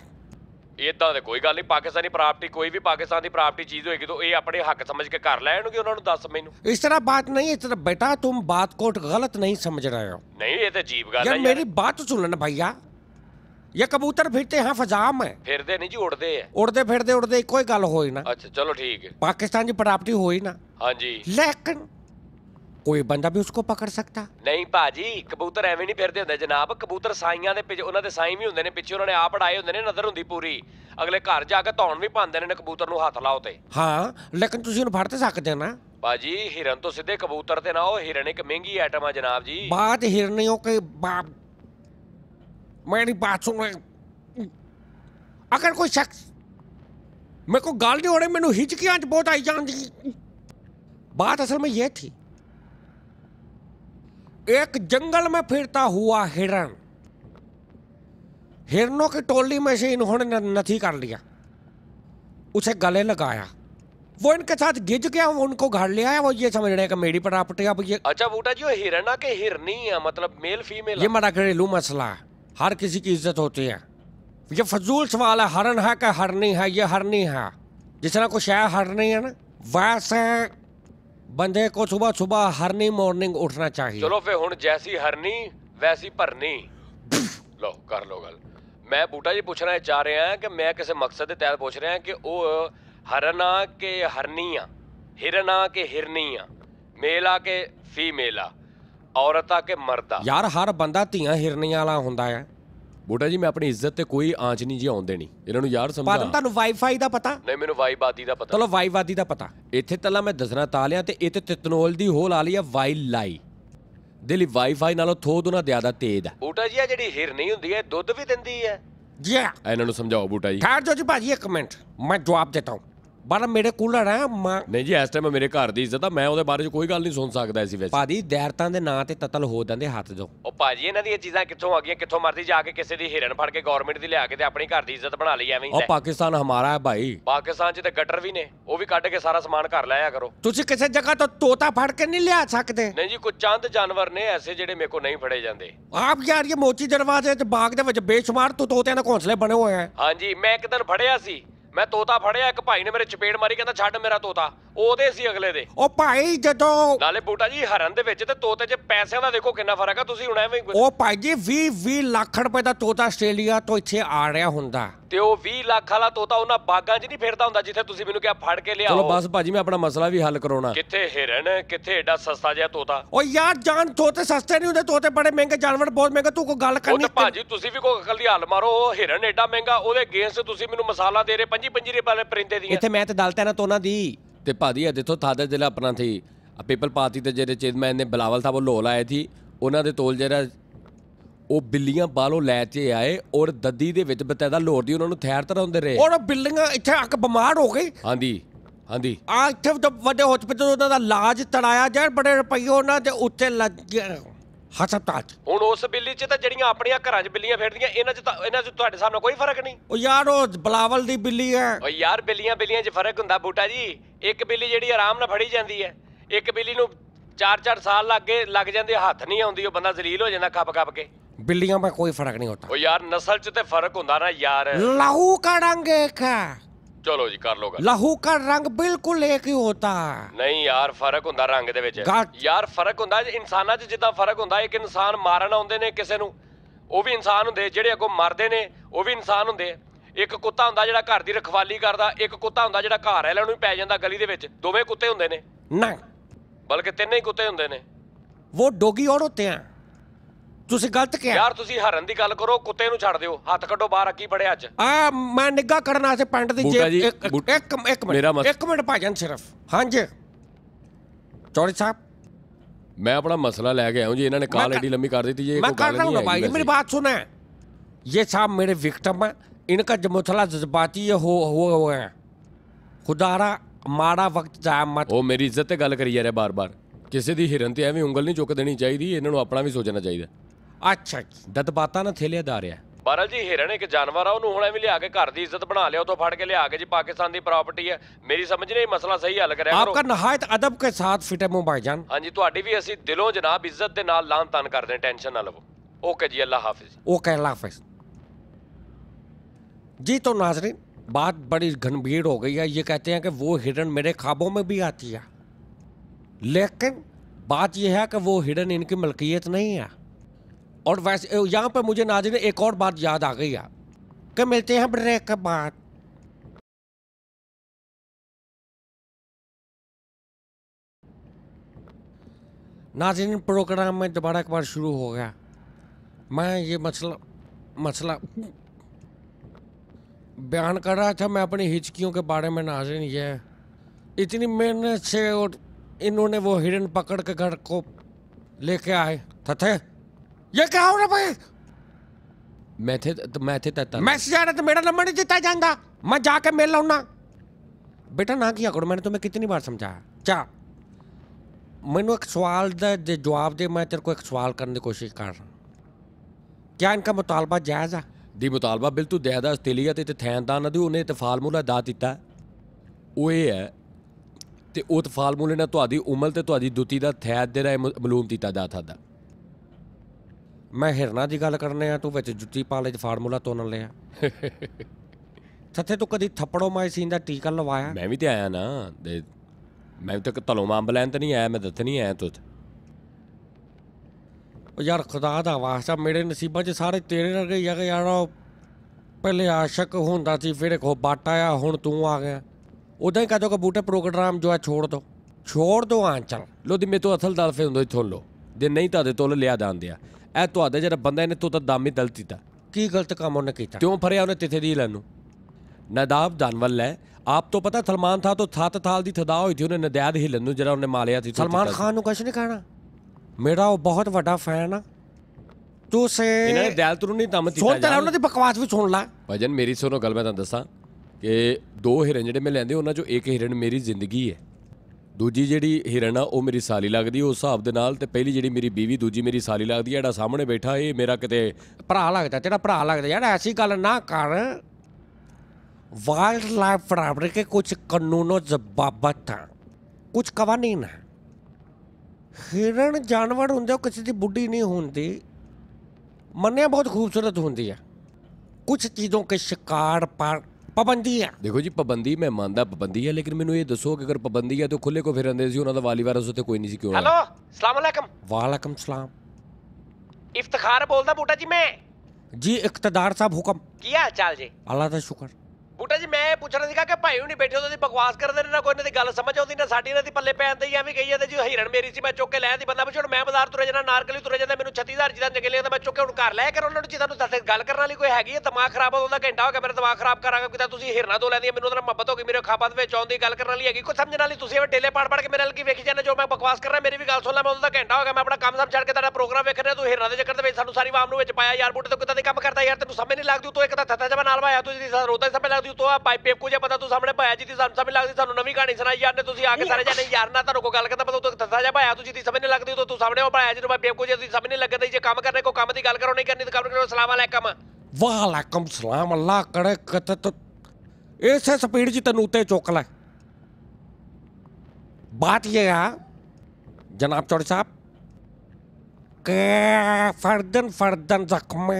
S1: ਇਦਾਂ ਦੇ ਕੋਈ ਗੱਲ ਨਹੀਂ ਪਾਕਿਸਤਾਨੀ ਪ੍ਰਾਪਰਟੀ ਕੋਈ ਵੀ ਪਾਕਿਸਤਾਨ
S2: ਦੀ ਪ੍ਰਾਪਰਟੀ ਚੀਜ਼ ਹੋਏਗੀ ਤਾਂ ਇਹ ਆਪਣੇ ਹੱਕ ਸਮਝ ਕੇ ਕਰ ਲੈਣਗੇ ਉਹਨਾਂ ਨੂੰ ਦੱਸ ਮੈਨੂੰ
S1: ਇਸ ਤਰ੍ਹਾਂ ਬਾਤ ਨਹੀਂ ਇਸ ਤਰ੍ਹਾਂ ਬੇਟਾ ਤੂੰ ਬਾਤ ਕੋਟ ਗਲਤ ਨਹੀਂ ਸਮਝ ਰਿਹਾ ਹੋ
S2: ਨਹੀਂ ਇਹ ਤਾਂ ਜੀਬ ਗੱਲ ਹੈ ਯਾਰ ਮੇਰੀ
S1: ਬਾਤ ਸੁਣ ਸੁਣਨ ਭਈਆ ਇਹ ਕਬੂਤਰ ਫਿਰਦੇ ਹਾਂ ਫਜ਼ਾਮ ਹੈ ਫਿਰਦੇ ਨਹੀਂ ਜੀ ਉੜਦੇ ਆ ਉੜਦੇ ਫਿਰਦੇ ਉੜਦੇ ਇੱਕੋ ਹੀ ਗੱਲ ਹੋਈ ਨਾ ਅੱਛਾ ਚਲੋ ਠੀਕ ਹੈ ਪਾਕਿਸਤਾਨ ਦੀ ਪ੍ਰਾਪਰਟੀ ਹੋਈ ਨਾ ਹਾਂਜੀ ਲੇਕਿਨ ਕੋਈ ਬੰਦਾ ਵੀ ਉਸਕੋ ਪਕੜ ਸਕਤਾ ਨਹੀਂ ਭਾਜੀ ਕਬੂਤਰ ਐਵੇਂ ਨਹੀਂ ਫਿਰਦੇ ਹੁੰਦੇ ਜਨਾਬ ਕਬੂਤਰ ਸਾਈਆਂ ਦੇ ਪਿੱਛੇ ਉਹਨਾਂ ਦੇ ਸਾਈ ਵੀ ਹੁੰਦੇ ਨੇ ਪਿੱਛੇ ਉਹਨਾਂ ਨੇ ਆਪ ਅੜਾਏ ਹੁੰਦੇ ਨੇ ਨਜ਼ਰ ਹੁੰਦੀ ਪੂਰੀ ਅਗਲੇ ਘਰ ਜਾ ਕੇ ਧੌਣ ਵੀ ਪਾਉਂਦੇ ਨੇ ਕਬੂਤਰ ਨੂੰ ਹੱਥ ਲਾਓ ਤੇ ਹਾਂ ਲੇਕਿਨ ਤੁਸੀਂ ਉਹਨੂੰ ਫੜ ਤੇ ਸਕਦੇ ਨਾ ਬਾਜੀ ਹਿਰਨ ਤੋਂ ਸਿੱਧੇ ਕਬੂਤਰ ਤੇ ਨਾ ਉਹ ਹਿਰਨ
S2: ਇੱਕ ਮਹਿੰਗੀ ਆਈਟਮ ਆ ਜਨਾਬ ਜੀ
S1: ਬਾਤ ਹਿਰਨ ਹੀ ਉਹ ਕੇ ਬਾਪ ਨਹੀਂ ਬਾਤ ਸੁਣੋ ਅਗਰ ਕੋਈ ਸ਼ਖਸ ਮੇਰੇ ਕੋ ਗੱਲ ਨਹੀਂ ਹੋ ਮੈਨੂੰ ਹਿਚਕੀਆਂ ਚ ਬਹੁਤ ਆਈ ਜਾਂਦੀ ਬਾਤ ਅਸਲ ਵਿੱਚ ਇਹ ਥੀ एक जंगल में फिरता हुआ हिरण हिरणों की टोली में से इन्होंने नथी कर लिया उसे गले लगाया वो इनके साथ गिज गया वो उनको घर ले आया वो ये समझ रहे हैं मेरी प्रॉपर्टी अब ये अच्छा बूटा जी हिरणा के हिरनी है मतलब मेल फीमेल ये मेरा घरेलू मसला है हर किसी की इज्जत होती है ये फजूल सवाल है हरन है कि हरनी है ये हरनी है जिस तरह कुछ है हरनी है ना वैसे ਬੰਦੇ ਕੋ ਸਵੇਰ ਸਵੇਰ ਹਰਨੀ ਮਾਰਨਿੰਗ ਉੱਠਣਾ ਚਾਹੀਦਾ ਚਲੋ ਫੇ ਹੁਣ ਜੈਸੀ ਹਰਨੀ ਵੈਸੀ ਭਰਨੀ ਲਓ ਕਰ ਲਓ ਗੱਲ ਮੈਂ ਬੂਟਾ ਜੀ ਪੁੱਛਣਾ ਚਾਹ ਰਿਹਾ ਕਿ ਮੈਂ ਕਿਸੇ ਮਕਸਦ ਦੇ ਤਹਿਤ ਪੁੱਛ ਰਿਹਾ ਕਿ ਉਹ ਹਰਨਾ ਕਿ ਹਰਨੀ ਆ ਹਿਰਨਾ ਕਿ ਹਿਰਨੀ ਆ ਮੇਲਾ ਕੇ ਕਿ ਔਰਤਾ ਕੇ ਮਰਦਾ ਕਿ ਯਾਰ ਹਰ ਬੰਦਾ ਧੀਆਂ ਹਿਰਨੀਆਂ ਵਾਲਾ ਹੁੰਦਾ ਹੈ ਬੋਟਾ ਜੀ ਮੈਂ ਆਪਣੀ ਇੱਜ਼ਤ ਤੇ ਕੋਈ ਆਂਚ ਨਹੀਂ ਜੀ ਆਉਣ ਦੇਣੀ ਇਹਨਾਂ ਨੂੰ ਯਾਰ ਸਮਝਾ ਪਾਦਮ ਤੁਹਾਨੂੰ ਵਾਈਫਾਈ ਦਾ ਪਤਾ ਨਹੀਂ ਮੈਨੂੰ ਵਾਈ ਬਾਦੀ ਦਾ ਪਤਾ ਚਲੋ ਵਾਈ ਵਾਦੀ ਦਾ ਪਤਾ ਇੱਥੇ ਤੱਲਾ ਮੈਂ ਦੱਸਣਾ ਤਾਲਿਆਂ ਤੇ ਇੱਥੇ ਤਿਤਨੋਲ ਦੀ ਹੋਲ ਆ ਲਈ ਆ ਵਾਈ ਲਾਈ ਦੇ ਲਈ ਵਾਈਫਾਈ ਨਾਲੋਂ ਥੋੜ ਨਾ ਜ਼ਿਆਦਾ ਤੇਜ਼ ਆ ਬੂਟਾ ਜੀ ਆ ਜਿਹੜੀ ਹਿਰ ਨਹੀਂ ਹੁੰਦੀ ਐ ਦੁੱਧ ਵੀ ਦਿੰਦੀ ਐ ਜੀ ਇਹਨਾਂ ਨੂੰ ਸਮਝਾਓ ਬੂਟਾ ਜੀ ਠਹਿਰ ਜਾਓ ਜੀ ਭਾਜੀ ਇੱਕ ਮਿੰਟ ਮੈਂ ਜਵਾਬ ਦੇਤਾ ਹਾਂ ਬਾਰ ਮੇਰੇ ਕੂਲਰ ਮਾਂ ਨਹੀਂ ਜੀ ਇਸ ਟਾਈਮ ਮੇਰੇ ਘਰ ਦੀ ਇੱਜ਼ਤ ਆ ਮੈਂ ਉਹਦੇ ਬਾਰੇ ਚ ਕੋਈ ਗੱਲ ਨਹੀਂ ਸੁਣ ਸਕਦਾ ਸੀ ਵੈਸੇ ਭਾਜੀ ਦੈਰਤਾਂ ਦੇ ਨਾਂ ਤੇ ਤਤਲ ਹੋ ਦੰਦੇ ਹੱਥ ਜੋ
S2: ਉਹ ਭਾਜੀ ਇਹਨਾਂ ਦੀਆਂ ਚੀਜ਼ਾਂ ਕਿੱਥੋਂ ਆ ਗਈਆਂ ਕਿੱਥੋਂ ਮਰਦੀ ਜਾ ਕੇ ਕਿਸੇ ਦੀ ਹਿਰਨ ਫੜ ਕੇ ਗਵਰਨਮੈਂਟ ਦੀ ਲਿਆ ਕੇ ਤੇ ਆਪਣੀ ਘਰ ਦੀ ਇੱਜ਼ਤ ਬਣਾ ਲਈ ਐਵੇਂ ਉਹ
S1: ਪਾਕਿਸਤਾਨ ਹਮਾਰਾ ਹੈ ਭਾਈ
S2: ਪਾਕਿਸਤਾਨ 'ਚ ਤੇ ਗੱਟਰ
S1: ਵੀ ਨੇ ਉਹ ਵੀ ਕੱਢ ਕੇ ਸਾਰਾ ਸਮਾਨ ਘਰ ਲੈ ਆਇਆ ਕਰੋ ਤੁਸੀਂ ਕਿਸੇ ਜਗ੍ਹਾ ਤੋਂ ਤੋਤਾ ਫੜ ਕੇ ਨਹੀਂ ਲਿਆ ਸਕਦੇ ਨਹੀਂ ਜੀ ਕੋਈ ਚੰਦ ਜਾਨਵਰ ਨੇ ਐਸੇ ਜਿਹੜੇ ਮੇਰੇ ਕੋ ਨਹੀਂ ਫੜੇ ਜਾਂਦੇ ਆਪ ਯਾਰ ਇਹ ਮੋਚੀ ਦਰਵਾਜ਼ੇ ਤੇ ਬਾਗ ਦੇ ਵਿੱਚ ਬੇਸ਼ੁਮਾਰ ਤੋਤਿਆਂ ਦੇ ਘੋਂਸਲੇ ਬਣੇ ਹੋਏ ਆ ਹਾਂਜੀ ਮੈਂ ਇੱਕ ਦਿਨ ਫੜਿਆ ਸੀ ਮੈਂ ਤੋਤਾ ਫੜਿਆ ਇੱਕ ਭਾਈ ਨੇ ਮੇਰੇ ਚਪੇੜ ਮਾਰੀ ਕਹਿੰਦਾ ਛੱਡ ਮੇਰਾ ਤੋਤਾ ਉਹਦੇ ਸੀ ਅਗਲੇ ਦੇ ਉਹ ਭਾਈ ਜਦੋਂ ਨਾਲੇ ਬੂਟਾ ਜੀ ਹਰਨ ਦੇ ਵਿੱਚ ਤੇ ਤੋਤੇ 'ਚ ਪੈਸਿਆਂ ਦਾ ਦੇਖੋ ਕਿੰਨਾ ਫਰਕ ਆ ਤੁਸੀਂ ਹੁਣ ਐਵੇਂ ਉਹ ਭਾਈ ਜੀ 20 20 ਲੱਖ ਰੁਪਏ ਦਾ ਤੋਤਾ ਆਸਟ੍ਰੇਲੀਆ ਤੋਂ ਇੱਥੇ ਆ ਰਿਹਾ ਹੁੰਦਾ ਤੇ ਉਹ 20 ਲੱਖ ਵਾਲਾ ਤੋਤਾ ਉਹਨਾਂ ਬਾਗਾਂ 'ਚ ਨਹੀਂ ਫਿਰਦਾ ਹੁੰਦਾ ਜਿੱਥੇ ਤੁਸੀਂ ਮੈਨੂੰ ਕਿਹਾ ਫੜ ਕੇ ਚਲੋ ਬਸ ਭਾਜੀ ਮੈਂ ਆਪਣਾ ਮਸਲਾ ਵੀ ਹੱਲ ਕਰਾਉਣਾ ਕਿੱਥੇ ਹਿਰਨ ਕਿੱਥੇ ਐਡਾ ਸਸਤਾ ਜਿਹਾ ਤੋਤਾ ਉਹ ਯਾਰ ਜਾਨ ਤੋਤੇ ਸਸਤੇ ਨਹੀਂ ਹੁੰਦੇ ਤੋਤੇ ਬੜੇ ਮਹਿੰਗੇ ਜਾਨਵਰ ਬਹੁਤ ਮਹਿੰਗੇ ਤੂੰ ਕੋਈ ਗੱਲ ਉਹ ਕਰਨੀ ਤਾਂ ਭਾਜੀ ਤੁਸੀਂ ਵੀ ਕੋਈ ਅਕਲ ਦੀ ਹਾਲ ਮਾਰੋ ਉਹ ਹਿਰਨ ਐਡਾ ਮਹਿੰਗਾ ਉਹਦੇ ਗੇਂਸ ਤੁਸੀਂ ਮੈਨੂੰ ਮਸਾਲਾ ਦੇ ਰਹੇ 25 ਰੁਪਏ ਪਰਿੰਦੇ ਦੀ ਇੱਥੇ ਮੈਂ ਤੇ ਦਲਤਾ ਨਾ ਤੋਨਾ ਦੀ ਤੇ ਭਾਦੀ ਹੈ ਦੇਖੋ ਥਾਦਰ ਜਿਲ੍ਹਾ ਆਪਣਾ ਥੀ ਪੀਪਲ ਪਾਰਟੀ ਦੇ ਜਿਹੜੇ ਚੇਅਰਮੈਨ ਨੇ ਬਲਾਵਲ ਸਾਹਿਬ ਲੋਲ ਆਏ ਸੀ ਉਹਨਾਂ ਦੇ ਤੋਲ ਜਿਹੜਾ ਉਹ ਬਿੱਲੀਆਂ ਬਾਲੋ ਲੈ ਕੇ ਆਏ ਔਰ ਦੱਦੀ ਦੇ ਵਿੱਚ ਬਤੈਦਾ ਦੀ ਉਹਨਾਂ ਨੂੰ ਥੈਰ ਤਰਾਉਂਦੇ ਰਹੇ ਔਰ ਬਿੱਲੀਆਂ ਇੱਥੇ ਅੱਕ ਬਿਮਾਰ ਹੋ ਗਏ ਹਾਂਜੀ ਹਾਂਜੀ ਆ ਇੱਥੇ ਵੱਡੇ ਹਸਪੀਟਲ ਉਹਨਾਂ ਦਾ ਇਲਾਜ ਤੜਾਇਆ ਜਾਂ ਬੜੇ ਰੁਪਈਏ ਉਹਨਾਂ ਦੇ ਉੱਤੇ ਲੱਗੇ ਹਸਪਤਾਲ ਹੁਣ ਉਸ ਬਿੱਲੀ 'ਚ ਤਾਂ ਜਿਹੜੀਆਂ ਆਪਣੀਆਂ ਘਰਾਂ 'ਚ ਬਿੱਲੀਆਂ ਫੇਰਦੀਆਂ ਇਹਨਾਂ 'ਚ ਤਾਂ ਇਹਨਾਂ 'ਚ ਤੁਹਾਡੇ ਸਾਹਮਣੇ ਕੋਈ ਫਰਕ ਨਹੀਂ ਉਹ ਯਾਰ ਉਹ ਬਲਾਵਲ ਦੀ ਬਿੱਲੀ ਹੈ ਉਹ ਯਾਰ ਬਿੱਲੀਆਂ ਬਿੱਲੀਆਂ 'ਚ ਫਰਕ ਹੁੰਦਾ ਬੂਟਾ ਜੀ ਇੱਕ ਬਿੱਲੀ ਜਿਹੜੀ ਆਰਾਮ ਨਾਲ ਫੜੀ ਜਾਂਦੀ ਹੈ ਇੱਕ ਬਿੱਲੀ ਨੂੰ 4-4 ਸਾਲ ਲੱਗ ਗਏ ਲੱਗ ਜਾਂਦੇ ਹੱਥ ਨਹੀਂ ਆਉਂਦੀ ਉਹ ਬੰਦਾ ਜ਼ਲੀਲ ਹੋ ਜਾਂਦਾ ਖੱਪ-ਖੱਪ ਕੇ ਬਿੱਲੀਆਂ में ਕੋਈ ਫਰਕ ਨਹੀਂ ਹੁੰਦਾ ਉਹ ਯਾਰ ਨਸਲ 'ਚ ਤੇ ਫਰਕ ਹੁੰਦਾ ਨਾ ਯਾਰ ਲਹੂ ਕੜਾਂਗੇ रंग ਚਲੋ ਜੀ ਕਰ ਲੋ ਗੱਲ लहू ਕਾ ਰੰਗ ਬਿਲਕੁਲ ਇੱਕ ਹੀ ਹੁੰਦਾ ਨਹੀਂ ਯਾਰ ਫਰਕ ਹੁੰਦਾ ਰੰਗ ਦੇ ਵਿੱਚ ਯਾਰ ਫਰਕ ਹੁੰਦਾ ਜੇ ਇਨਸਾਨਾਂ 'ਚ ਜਿੱਦਾਂ ਫਰਕ ਹੁੰਦਾ ਇੱਕ ਇਨਸਾਨ ਮਾਰਨ ਆਉਂਦੇ ਨੇ ਕਿਸੇ ਨੂੰ ਉਹ ਵੀ ਇਨਸਾਨ ਹੁੰਦੇ ਜਿਹੜੇ ਅਗੋਂ ਮਰਦੇ ਨੇ ਉਹ ਵੀ ਇਨਸਾਨ ਹੁੰਦੇ ਇੱਕ ਕੁੱਤਾ ਹੁੰਦਾ ਜਿਹੜਾ ਘਰ ਦੀ ਰਖਵਾਲੀ ਕਰਦਾ ਇੱਕ ਕੁੱਤਾ ਹੁੰਦਾ ਜਿਹੜਾ ਘਰ ਵਾਲਿਆਂ ਨੂੰ ਪੈ ਜਾਂਦਾ ਗਲੀ ਦੇ ਵਿੱਚ ਦੋਵੇਂ ਕੁੱਤੇ ਹੁੰਦੇ ਨੇ ਨਾ ਬਲਕਿ ਤਿੰਨੇ ਹੀ ਕੁੱਤੇ ਹੁੰਦੇ ਨੇ ਉਹ ਡੋਗੀ ਔਰ ਹੁੰਦੇ ਆ ਤੁਸੀਂ ਗਲਤ ਕਿਹਾ ਯਾਰ ਤੁਸੀਂ ਹਰਨ ਦੀ ਗੱਲ ਕਰੋ ਕੁੱਤੇ ਨੂੰ ਛੱਡ ਦਿਓ ਹੱਥ ਕੱਢੋ ਬਾਹਰ ਕੀ ਬੜਿਆ ਅੱਜ ਆ ਮੈਂ ਨਿੱਗਾ ਕਰਨ ਵਾਸਤੇ ਪੈਂਟ ਦੀ ਜੇ ਜੇਬ ਇੱਕ ਇੱਕ ਮਿੰਟ ਇੱਕ ਮਿੰਟ ਭਾਜਨ ਸਿਰਫ ਹਾਂਜੀ ਚੌੜੀ ਸਾਹਿਬ ਮੈਂ ਆਪਣਾ ਮਸਲਾ ਲੈ ਕੇ ਆਉਂ ਜੀ ਇਹਨਾਂ ਨੇ ਕਾਲ ਐਡੀ ਲੰਮੀ ਕਰ ਦਿੱਤੀ ਜੀ ਇਹ ਮੈਂ ਕੋਈ ਕਰ ਗੱਲ रहा हूँ ना ਨਹੀਂ भाई है मेरी बात सुना है इनका मुथला जज्बाती हो ਹੋ ਹੋ ਖੁਦਾਰਾ ਮਾੜਾ ਵਕਤ ਜਾ ਮਤ ਉਹ ਮੇਰੀ ਇੱਜ਼ਤ ਤੇ ਗੱਲ ਕਰੀ ਜਾ ਰਿਹਾ ਬਾਰ-ਬਾਰ ਕਿਸੇ ਦੀ ਹਿਰਨ ਤੇ ਐਵੇਂ ਉਂਗਲ ਨਹੀਂ ਚੁੱਕ ਦੇਣੀ ਚਾਹੀਦੀ ਇਹਨਾਂ ਨੂੰ ਆਪਣਾ ਵੀ ਸੋਚਣਾ ਚਾਹੀਦਾ ਅੱਛਾ ਦਦਬਾਤਾ ਨਾ ਥੇਲੇ ਦਾ ਰਿਹਾ ਬਹਰਾਲ ਜੀ ਹਿਰਨ ਇੱਕ ਜਾਨਵਰ ਆ ਉਹਨੂੰ ਹੁਣ ਐਵੇਂ ਲਿਆ ਕੇ ਘਰ ਦੀ ਇੱਜ਼ਤ ਬਣਾ ਲਿਆ ਉਤੋਂ ਫੜ ਕੇ ਲਿਆ ਕੇ ਜੀ ਪਾਕਿਸਤਾਨ ਦੀ ਪ੍ਰਾਪਰਟੀ ਹੈ ਮੇਰੀ ਸਮਝ ਨਹੀਂ ਮਸਲਾ ਸਹੀ ਹੱਲ ਕਰਿਆ ਆਪਕਾ ਨਹਾਇਤ ਅਦਬ ਕੇ ਸਾਥ ਫਿਟੇ ਮੁੰਬਈ ਜਾਨ ਹਾਂਜੀ ਤੁਹਾਡੀ ਵੀ ਅਸੀਂ ਦਿਲੋਂ ਜਨਾਬ ਇੱਜ਼ਤ ਦੇ ਨਾਲ ਲਾਂਤਾਨ ਕਰਦੇ ਟੈਨਸ਼ਨ ਨਾ ਲਵੋ ਓਕੇ ਜੀ ਅੱਲਾ ਹਾਫਿਜ਼ ਓਕੇ ਅੱਲਾ ਹਾਫਿਜ਼ जी तो नाजरीन बात बड़ी गंभीर हो गई है ये कहते हैं कि वो हिरन मेरे ख्वाबों में भी आती है लेकिन बात यह है कि वो हिरन इनकी मलकियत नहीं है और वैसे यहाँ पर मुझे नाजरीन एक और बात याद आ गई है कि मिलते हैं ब्रेक के बाद नाजरीन प्रोग्राम में दोबारा एक बार शुरू हो गया मैं ये मसला मसला बयान कर रहा था मैं अपनी हिचकियों के बारे में नाजरन यह इतनी मेहनत से और इन्होंने वो हिरन पकड़ के घर को लेके आए थथे ये क्या हो रहा भाई मैं थे तो मैं थे तत्ता मैं से तो मेरा नंबर नहीं जीता जाएगा मैं जाके मिल लू ना बेटा ना किया करो मैंने तुम्हें कितनी बार समझाया क्या मैंने एक सवाल का जवाब दे मैं तेरे को एक सवाल करने की कोशिश कर रहा क्या इनका मुतालबा जायज़ है ਦੀ ਮੁਤਾਲਬਾ ਬਿਲ ਤੋਂ ਆਸਟ੍ਰੇਲੀਆ ਤੇ ਤੇ ਦਾ ਉਹਨਾਂ ਉਹਨੇ ਤੇ ਫਾਰਮੂਲਾ ਦਾ ਦਿੱਤਾ ਉਹ ਇਹ ਹੈ ਤੇ ਉਹ ਤੇ ਫਾਰਮੂਲੇ ਨਾਲ ਤੁਹਾਡੀ ਉਮਰ ਤੇ ਤੁਹਾਡੀ ਦੁਤੀ ਦਾ ਥੈਦ ਦੇ ਰਾਇ ਮਲੂਮ ਦਿੱਤਾ ਜਾ ਸਕਦਾ ਮੈਂ ਹਿਰਨਾ ਦੀ ਗੱਲ ਕਰਨੇ ਆ ਤੂੰ ਵਿੱਚ ਜੁੱਤੀ ਪਾ ਲੈ ਤੇ ਫਾਰਮੂਲਾ ਤੋਨ ਲਿਆ ਥੱਥੇ ਤੂੰ ਕਦੀ ਥੱਪੜੋ ਮਾਈਸੀਨ ਦਾ ਟੀਕਾ ਲਵਾਇਆ ਮੈਂ ਵੀ ਤੇ ਆਇਆ ਨਾ ਮੈਂ ਤਾਂ ਤਲੋਂ ਮਾਂ ਤੇ ਨਹੀਂ ਆਇਆ ਮੈਂ ਦੱਸ ਨਹੀਂ ਆਇਆ ਤੂੰ ਉਹ ਯਾਰ ਖੁਦਾ ਦਾ ਵਾਸਤਾ ਮੇਰੇ ਨਸੀਬਾਂ 'ਚ ਸਾਰੇ ਤੇਰੇ ਵਰਗੇ ਗਏ ਯਾਰ ਉਹ ਪਹਿਲੇ ਆਸ਼ਕ ਹੁੰਦਾ ਸੀ ਫਿਰ ਕੋ ਬਾਟ ਆਇਆ ਹੁਣ ਤੂੰ ਆ ਗਿਆ ਉਦਾਂ ਹੀ ਕਹਦੋ ਕਿ ਬੂਟੇ ਪ੍ਰੋਗਰਾਮ ਜੋ ਆ ਛੋੜ ਦੋ ਛੋੜ ਦੋ ਆਂਚਲ ਲੋ ਦੀ ਮੇ ਤੋਂ ਅਸਲ ਦਲ ਫੇ ਹੁੰਦੋ ਇਥੋਂ ਲੋ ਜੇ ਨਹੀਂ ਤਾਂ ਦੇ ਤੋਲ ਲਿਆ ਜਾਂਦੇ ਆ ਇਹ ਤੁਹਾਡਾ ਜਿਹੜਾ ਬੰਦਾ ਇਹਨੇ ਤੋ ਤਾਂ ਦਾਮੀ ਦਲ ਦਿੱਤਾ ਕੀ ਗਲਤ ਕੰਮ ਉਹਨੇ ਕੀਤਾ ਕਿਉਂ ਫਰਿਆ ਉਹਨੇ ਤਿੱਥੇ ਦੀ ਲੈਨੂੰ ਨਦਾਬ ਦਾਨਵਲ ਲੈ ਆਪ ਤੋਂ ਪਤਾ ਸਲਮਾਨ ਥਾ ਤੋ ਥਾਤ ਥਾਲ ਦੀ ਥਦਾ ਹੋਈ ਥੀ ਉਹਨੇ ਨਦਿਆਦ ਹੀ ਨੂੰ ਜਿਹੜਾ ਉਹਨੇ ਮਾਲਿਆ ਸੀ ਸਲਮਾਨ ਖਾਨ ਨੂੰ ਕੁਛ ਨਹੀਂ ਕਹਿਣਾ ਮੇਰਾ ਉਹ ਬਹੁਤ ਵੱਡਾ ਫੈਨ ਆ ਤੂੰ ਸੇ ਇਹਨਾਂ ਦੇ ਦਿਲ ਤਰੂ ਨਹੀਂ ਦਮ ਦਿੱਤਾ ਸੁਣ ਤੇਰਾ ਉਹਨਾਂ ਦੀ ਬਕਵਾਸ ਵੀ ਸੁਣ ਲੈ ਭਜਨ ਮੇਰੀ ਸੁਣੋ ਗੱਲ ਮੈਂ ਤੁਹਾਨੂੰ ਦੱਸਾਂ ਕਿ ਦੋ ਹਿਰਨ ਜਿਹੜੇ ਮੈਂ ਲੈਂਦੇ ਉਹਨਾਂ ਚੋਂ ਇੱਕ ਹਿਰਨ ਮੇਰੀ ਜ਼ਿੰਦਗੀ ਹੈ ਦੂਜੀ ਜਿਹੜੀ ਹਿਰਨ ਆ ਉਹ ਮੇਰੀ ਸਾਲੀ ਲੱਗਦੀ ਉਸ ਹਿਸਾਬ ਦੇ ਨਾਲ ਤੇ ਪਹਿਲੀ ਜਿਹੜੀ ਮੇਰੀ ਬੀਵੀ ਦੂਜੀ ਮੇਰੀ ਸਾਲੀ ਲੱਗਦੀ ਐਡਾ ਸਾਹਮਣੇ ਬੈਠਾ ਇਹ ਮੇਰਾ ਕਿਤੇ ਭਰਾ ਲੱਗਦਾ ਤੇਰਾ ਭਰਾ ਲੱਗਦਾ ਯਾਰ ਐਸੀ ਗੱਲ ਨਾ ਕਰ ਵਾਈਲਡ ਲਾਈਫ ਫਰਾਬਰ ਕੇ ਕੁਝ ਕਾਨੂੰਨੋ ਜ਼ਬਾਬਤ ਕੁਝ ਕਵਾਨੀਨ ਹੈ ਹਿਰਣ ਜਾਨਵਰ ਹੁੰਦੇ ਉਹ ਕਿਸੇ ਦੀ ਬੁੱਢੀ ਨਹੀਂ ਹੁੰਦੀ ਮੰਨਿਆ ਬਹੁਤ ਖੂਬਸੂਰਤ ਹੁੰਦੀ ਹੈ ਕੁਝ ਚੀਜ਼ੋਂ ਕੇ ਸ਼ਿਕਾਰ ਪਰ ਪਾਬੰਦੀ ਹੈ ਦੇਖੋ ਜੀ ਪਾਬੰਦੀ ਮੈਂ ਮੰਨਦਾ ਪਾਬੰਦੀ ਹੈ ਲੇਕਿਨ ਮੈਨੂੰ ਇਹ ਦੱਸੋ ਕਿ ਅਗਰ ਪਾਬੰਦੀ ਹੈ ਤਾਂ ਖੁੱਲੇ ਕੋ ਫਿਰ ਸੀ ਉਹਨਾਂ ਦਾ ਵਾਲੀ ਵਾਰਸ ਉੱਤੇ ਕੋਈ ਨਹੀਂ ਸੀ ਕਿਉਂ ਹੈਲੋ ਅਸਲਾਮ ਅਲੈਕਮ ਵਾਲੇਕਮ ਸਲਾਮ ਇਫਤਖਾਰ ਬੋਲਦਾ ਬੂਟਾ ਜੀ ਮੈਂ ਜੀ ਇਕਤਦਾਰ ਸਾਹਿਬ ਹੁਕਮ ਕੀ ਹਾਲ ਚਾਲ ਜੀ ਅੱਲਾ ਦਾ ਸ਼ੁਕਰ ਬੂਟਾ ਜੀ ਮੈਂ ਪੁੱਛਣਾ ਸੀਗਾ ਕਿ ਭਾਈ ਹੁਣੀ ਬੈਠੇ ਉਹਦੀ ਬਕਵਾਸ ਕਰਦੇ ਨੇ ਨਾ ਕੋਈ ਇਹਨਾਂ ਦੀ ਗੱਲ ਸਮਝ ਆਉਂਦੀ ਨਾ ਸਾਡੀ ਇਹਨਾਂ ਦੀ ਪੱਲੇ ਪੈਣ ਆ ਵੀ ਕਹੀ ਜਾਂਦੇ ਜੀ ਹਿਰਣ ਮੇਰੀ ਸੀ ਮੈਂ ਚੁੱਕ ਕੇ ਲੈ ਆਂਦੀ ਬੰਦਾ ਪੁੱਛਣ ਮੈਂ ਬਾਜ਼ਾਰ ਤੁਰੇ ਜਾਂਦਾ ਨਾਰਕਲੀ ਤੁਰੇ ਜਾਂਦਾ ਮੈਨੂੰ 36000 ਜਿਹਦਾ ਨਿਕਲ ਲਿਆ ਤਾਂ ਮੈਂ ਚੁੱਕ ਕੇ ਹੁਣ ਘਰ ਲੈ ਕੇ ਉਹਨਾਂ ਨੂੰ ਜਿੱਦਾਂ ਨੂੰ ਦੱਸੇ ਗੱਲ ਕਰਨ ਵਾਲੀ ਕੋਈ ਹੈਗੀ ਹੈ ਦਿਮਾਗ ਖਰਾਬ ਹੋ ਹੁੰਦਾ ਘੰਟਾ ਹੋ ਗਿਆ ਮੇਰਾ ਦਿਮਾਗ ਖਰਾਬ ਕਰਾਂਗਾ ਕਿਤਾ ਤੁਸੀਂ ਹਿਰਨਾ ਦੋ ਲੈਂਦੀ ਆ ਮੈਨੂੰ ਤਾਂ ਮੁਹੱਬਤ ਹੋ ਗਈ ਮੇਰੇ ਖਾਪਾਂ ਵਿੱਚ ਆਉਂਦੀ ਗੱਲ ਕਰਨ ਵਾਲੀ ਹੈਗੀ ਕੋਈ ਸਮਝਣ ਵਾਲੀ ਤੁਸੀਂ ਐਵੇਂ ਡੇਲੇ ਪਾੜ ਪਾੜ ਕੇ ਮੇਰੇ ਨਾਲ ਕੀ ਵੇਖੀ ਜਾਂਦੇ ਜੋ ਮੈਂ ਬਕਵਾਸ ਕਰ ਰਿਹਾ ਮੇਰੀ ਵੀ ਗੱਲ ਸੁਣ ਲੈ ਮੈਂ ਉਹਦਾ ਘੰਟਾ ਹੋ ਗਿਆ ਮੈਂ ਆਪਣਾ ਕੰਮ ਸਭ ਛੱਡ ਕੇ ਤੁਹਾਡਾ ਪ੍ਰੋਗਰਾਮ ਵੇਖ ਰਿਹਾ ਤੂੰ ਹਿਰਨਾ ਦੇ ਚੱਕਰ ਦੇ ਵਿੱਚ ਸਾਨੂੰ ਸਾਰੀ ਆਵਾਮ ਨੂੰ ਵਿੱਚ ਪਾਇਆ ਯਾਰ ਬੂਟੇ ਤੋਂ ਕਿਤਾ ਦੇ ਕੰਮ ਕਰਦਾ ਯਾਰ ਤੈਨੂੰ ਸਮਝ ਨਹੀਂ ਲੱਗਦੀ ਤੂੰ ਇੱਕ ਤਾਂ ਥੱਥਾ ਜਮਾ ਨਾਲ ਆਇਆ ਤੂੰ ਜਿਹਦੀ ਰੋਦਾ ਸਮਝ ਲੱਗਦੀ ਦੀ ਉਤੋਂ ਆ ਪਾਈ ਪੇਪਕੂ ਜੇ ਪਤਾ ਤੂੰ ਸਾਹਮਣੇ ਭਾਇਆ ਜੀ ਦੀ ਸਮਝ ਲੱਗਦੀ ਸਾਨੂੰ ਨਵੀਂ ਕਹਾਣੀ ਸੁਣਾਈ ਜਾਂਦੇ ਤੁਸੀਂ ਆ ਕੇ ਸਾਰੇ ਜਾਨੇ ਯਾਰ ਨਾ ਤੁਹਾਨੂੰ ਕੋ ਗੱਲ ਕਰਦਾ ਪਤਾ ਤੂੰ ਦੱਸਾ ਜਾ ਭਾਇਆ ਤੁਸੀਂ ਦੀ ਸਮਝ ਨਹੀਂ ਲੱਗਦੀ ਤੂੰ ਸਾਹਮਣੇ ਉਹ ਭਾਇਆ ਜੀ ਨੂੰ ਮੈਂ ਪੇਪਕੂ ਜੇ ਤੁਸੀਂ ਸਮਝ ਨਹੀਂ ਲੱਗਦੇ ਜੇ ਕੰਮ ਕਰਨੇ ਕੋ ਕੰਮ ਦੀ ਗੱਲ ਕਰੋ ਨਹੀਂ ਕਰਨੀ ਤਾਂ ਕੰਮ ਕਰੋ ਸਲਾਮ ਅਲੈਕਮ ਵਾਲੇਕਮ ਸਲਾਮ ਅੱਲਾ ਕਰੇ ਕਤ ਇਸੇ ਸਪੀਡ ਜੀ ਤੈਨੂੰ ਉੱਤੇ ਚੁੱਕ ਲੈ बात यह है जनाब चौधरी साहब के फर्दन फर्दन जख्म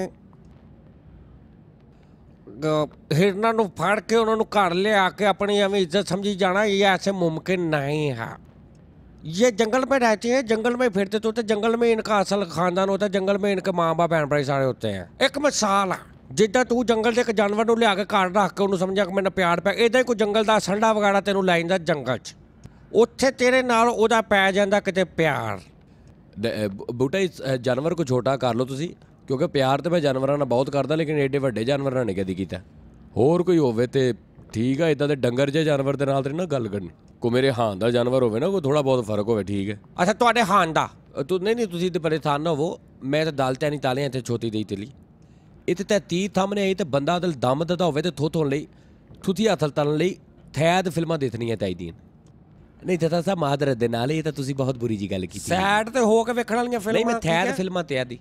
S1: हिरणा फाड़ के उन्होंने घर ले आके अपनी हमें इज्जत समझी जाना ये ऐसे मुमकिन नहीं है ये जंगल में रहते हैं जंगल में फिरते तो होते जंगल में इनका असल खानदान होता है जंगल में इनके माँ बाप बहन भाई सारे होते हैं एक ਮਿਸਾਲ ਆ ਜਿੱਦਾਂ ਤੂੰ ਜੰਗਲ ਦੇ ਇੱਕ ਜਾਨਵਰ ਨੂੰ ਲਿਆ ਕੇ ਘਰ ਰੱਖ ਕੇ ਉਹਨੂੰ ਸਮਝਿਆ ਕਿ ਮੈਨੂੰ ਪਿਆਰ ਪੈ ਇਦਾਂ ਹੀ ਕੋਈ ਜੰਗਲ ਦਾ ਸੰਡਾ ਵਗਾੜਾ ਤੈਨੂੰ ਲੈ ਜਾਂਦਾ ਜੰਗਲ 'ਚ ਉੱਥੇ ਤੇਰੇ ਨਾਲ ਉਹਦਾ ਪੈ ਜਾਂਦਾ ਕਿਤੇ ਪਿਆਰ ਬੂਟਾ ਜਾਨਵਰ ਕੋ ਛੋਟਾ ਕਰ ਲਓ ਤੁਸੀਂ ਕਿਉਂਕਿ ਪਿਆਰ ਤੇ ਮੈਂ ਜਾਨਵਰਾਂ ਨਾਲ ਬਹੁਤ ਕਰਦਾ ਲੇਕਿਨ ਏਡੇ ਵੱਡੇ ਜਾਨਵਰਾਂ ਨਾਲ ਨਹੀਂ ਕਦੀ ਕੀਤਾ ਹੋਰ ਕੋਈ ਹੋਵੇ ਤੇ ਠੀਕ ਆ ਇਦਾਂ ਦੇ ਡੰਗਰ ਜੇ ਜਾਨਵਰ ਦੇ ਨਾਲ ਤੇ ਨਾ ਗੱਲ ਕਰਨੀ ਕੋ ਮੇਰੇ ਹਾਂ ਦਾ ਜਾਨਵਰ ਹੋਵੇ ਨਾ ਕੋ ਥੋੜਾ ਬਹੁਤ ਫਰਕ ਹੋਵੇ ਠੀਕ ਹੈ ਅੱਛਾ ਤੁਹਾਡੇ ਹਾਂ ਦਾ ਤੂੰ ਨਹੀਂ ਨਹੀਂ ਤੁਸੀਂ ਤੇ ਪਰੇਸ਼ਾਨ ਨਾ ਹੋਵੋ ਮੈਂ ਤਾਂ ਦਾਲਤਿਆਂ ਨਹੀਂ ਤਾਲੇ ਇੱਥੇ ਛੋਤੀ ਦੇਈ ਲਈ ਇੱਥੇ ਤਾਂ ਤੀ ਥੰਮਨੇ ਆਈ ਤੇ ਬੰਦਾ ਦਿਲ ਦਮ ਦਦਾ ਹੋਵੇ ਤੇ ਥੋ ਥੋਣ ਲਈ ਥੁਤੀ ਹੱਥਲ ਤਲਣ ਲਈ ਥੈਦ ਫਿਲਮਾਂ ਦੇਖਣੀਆਂ ਚਾਹੀਦੀਆਂ ਨਹੀਂ ਤਾਂ ਸਾ ਮਾਦਰ ਦੇ ਨਾਲ ਇਹ ਤਾਂ ਤੁਸੀਂ ਬਹੁਤ ਬੁਰੀ ਜੀ ਗੱਲ ਕੀਤੀ ਸੈਡ ਤੇ ਹੋ ਕੇ ਵੇਖਣ ਵਾਲੀਆਂ ਫਿਲਮਾਂ ਨਹੀਂ ਮੈਂ ਥੈਦ ਫਿਲਮਾਂ ਤੇ ਆਦੀ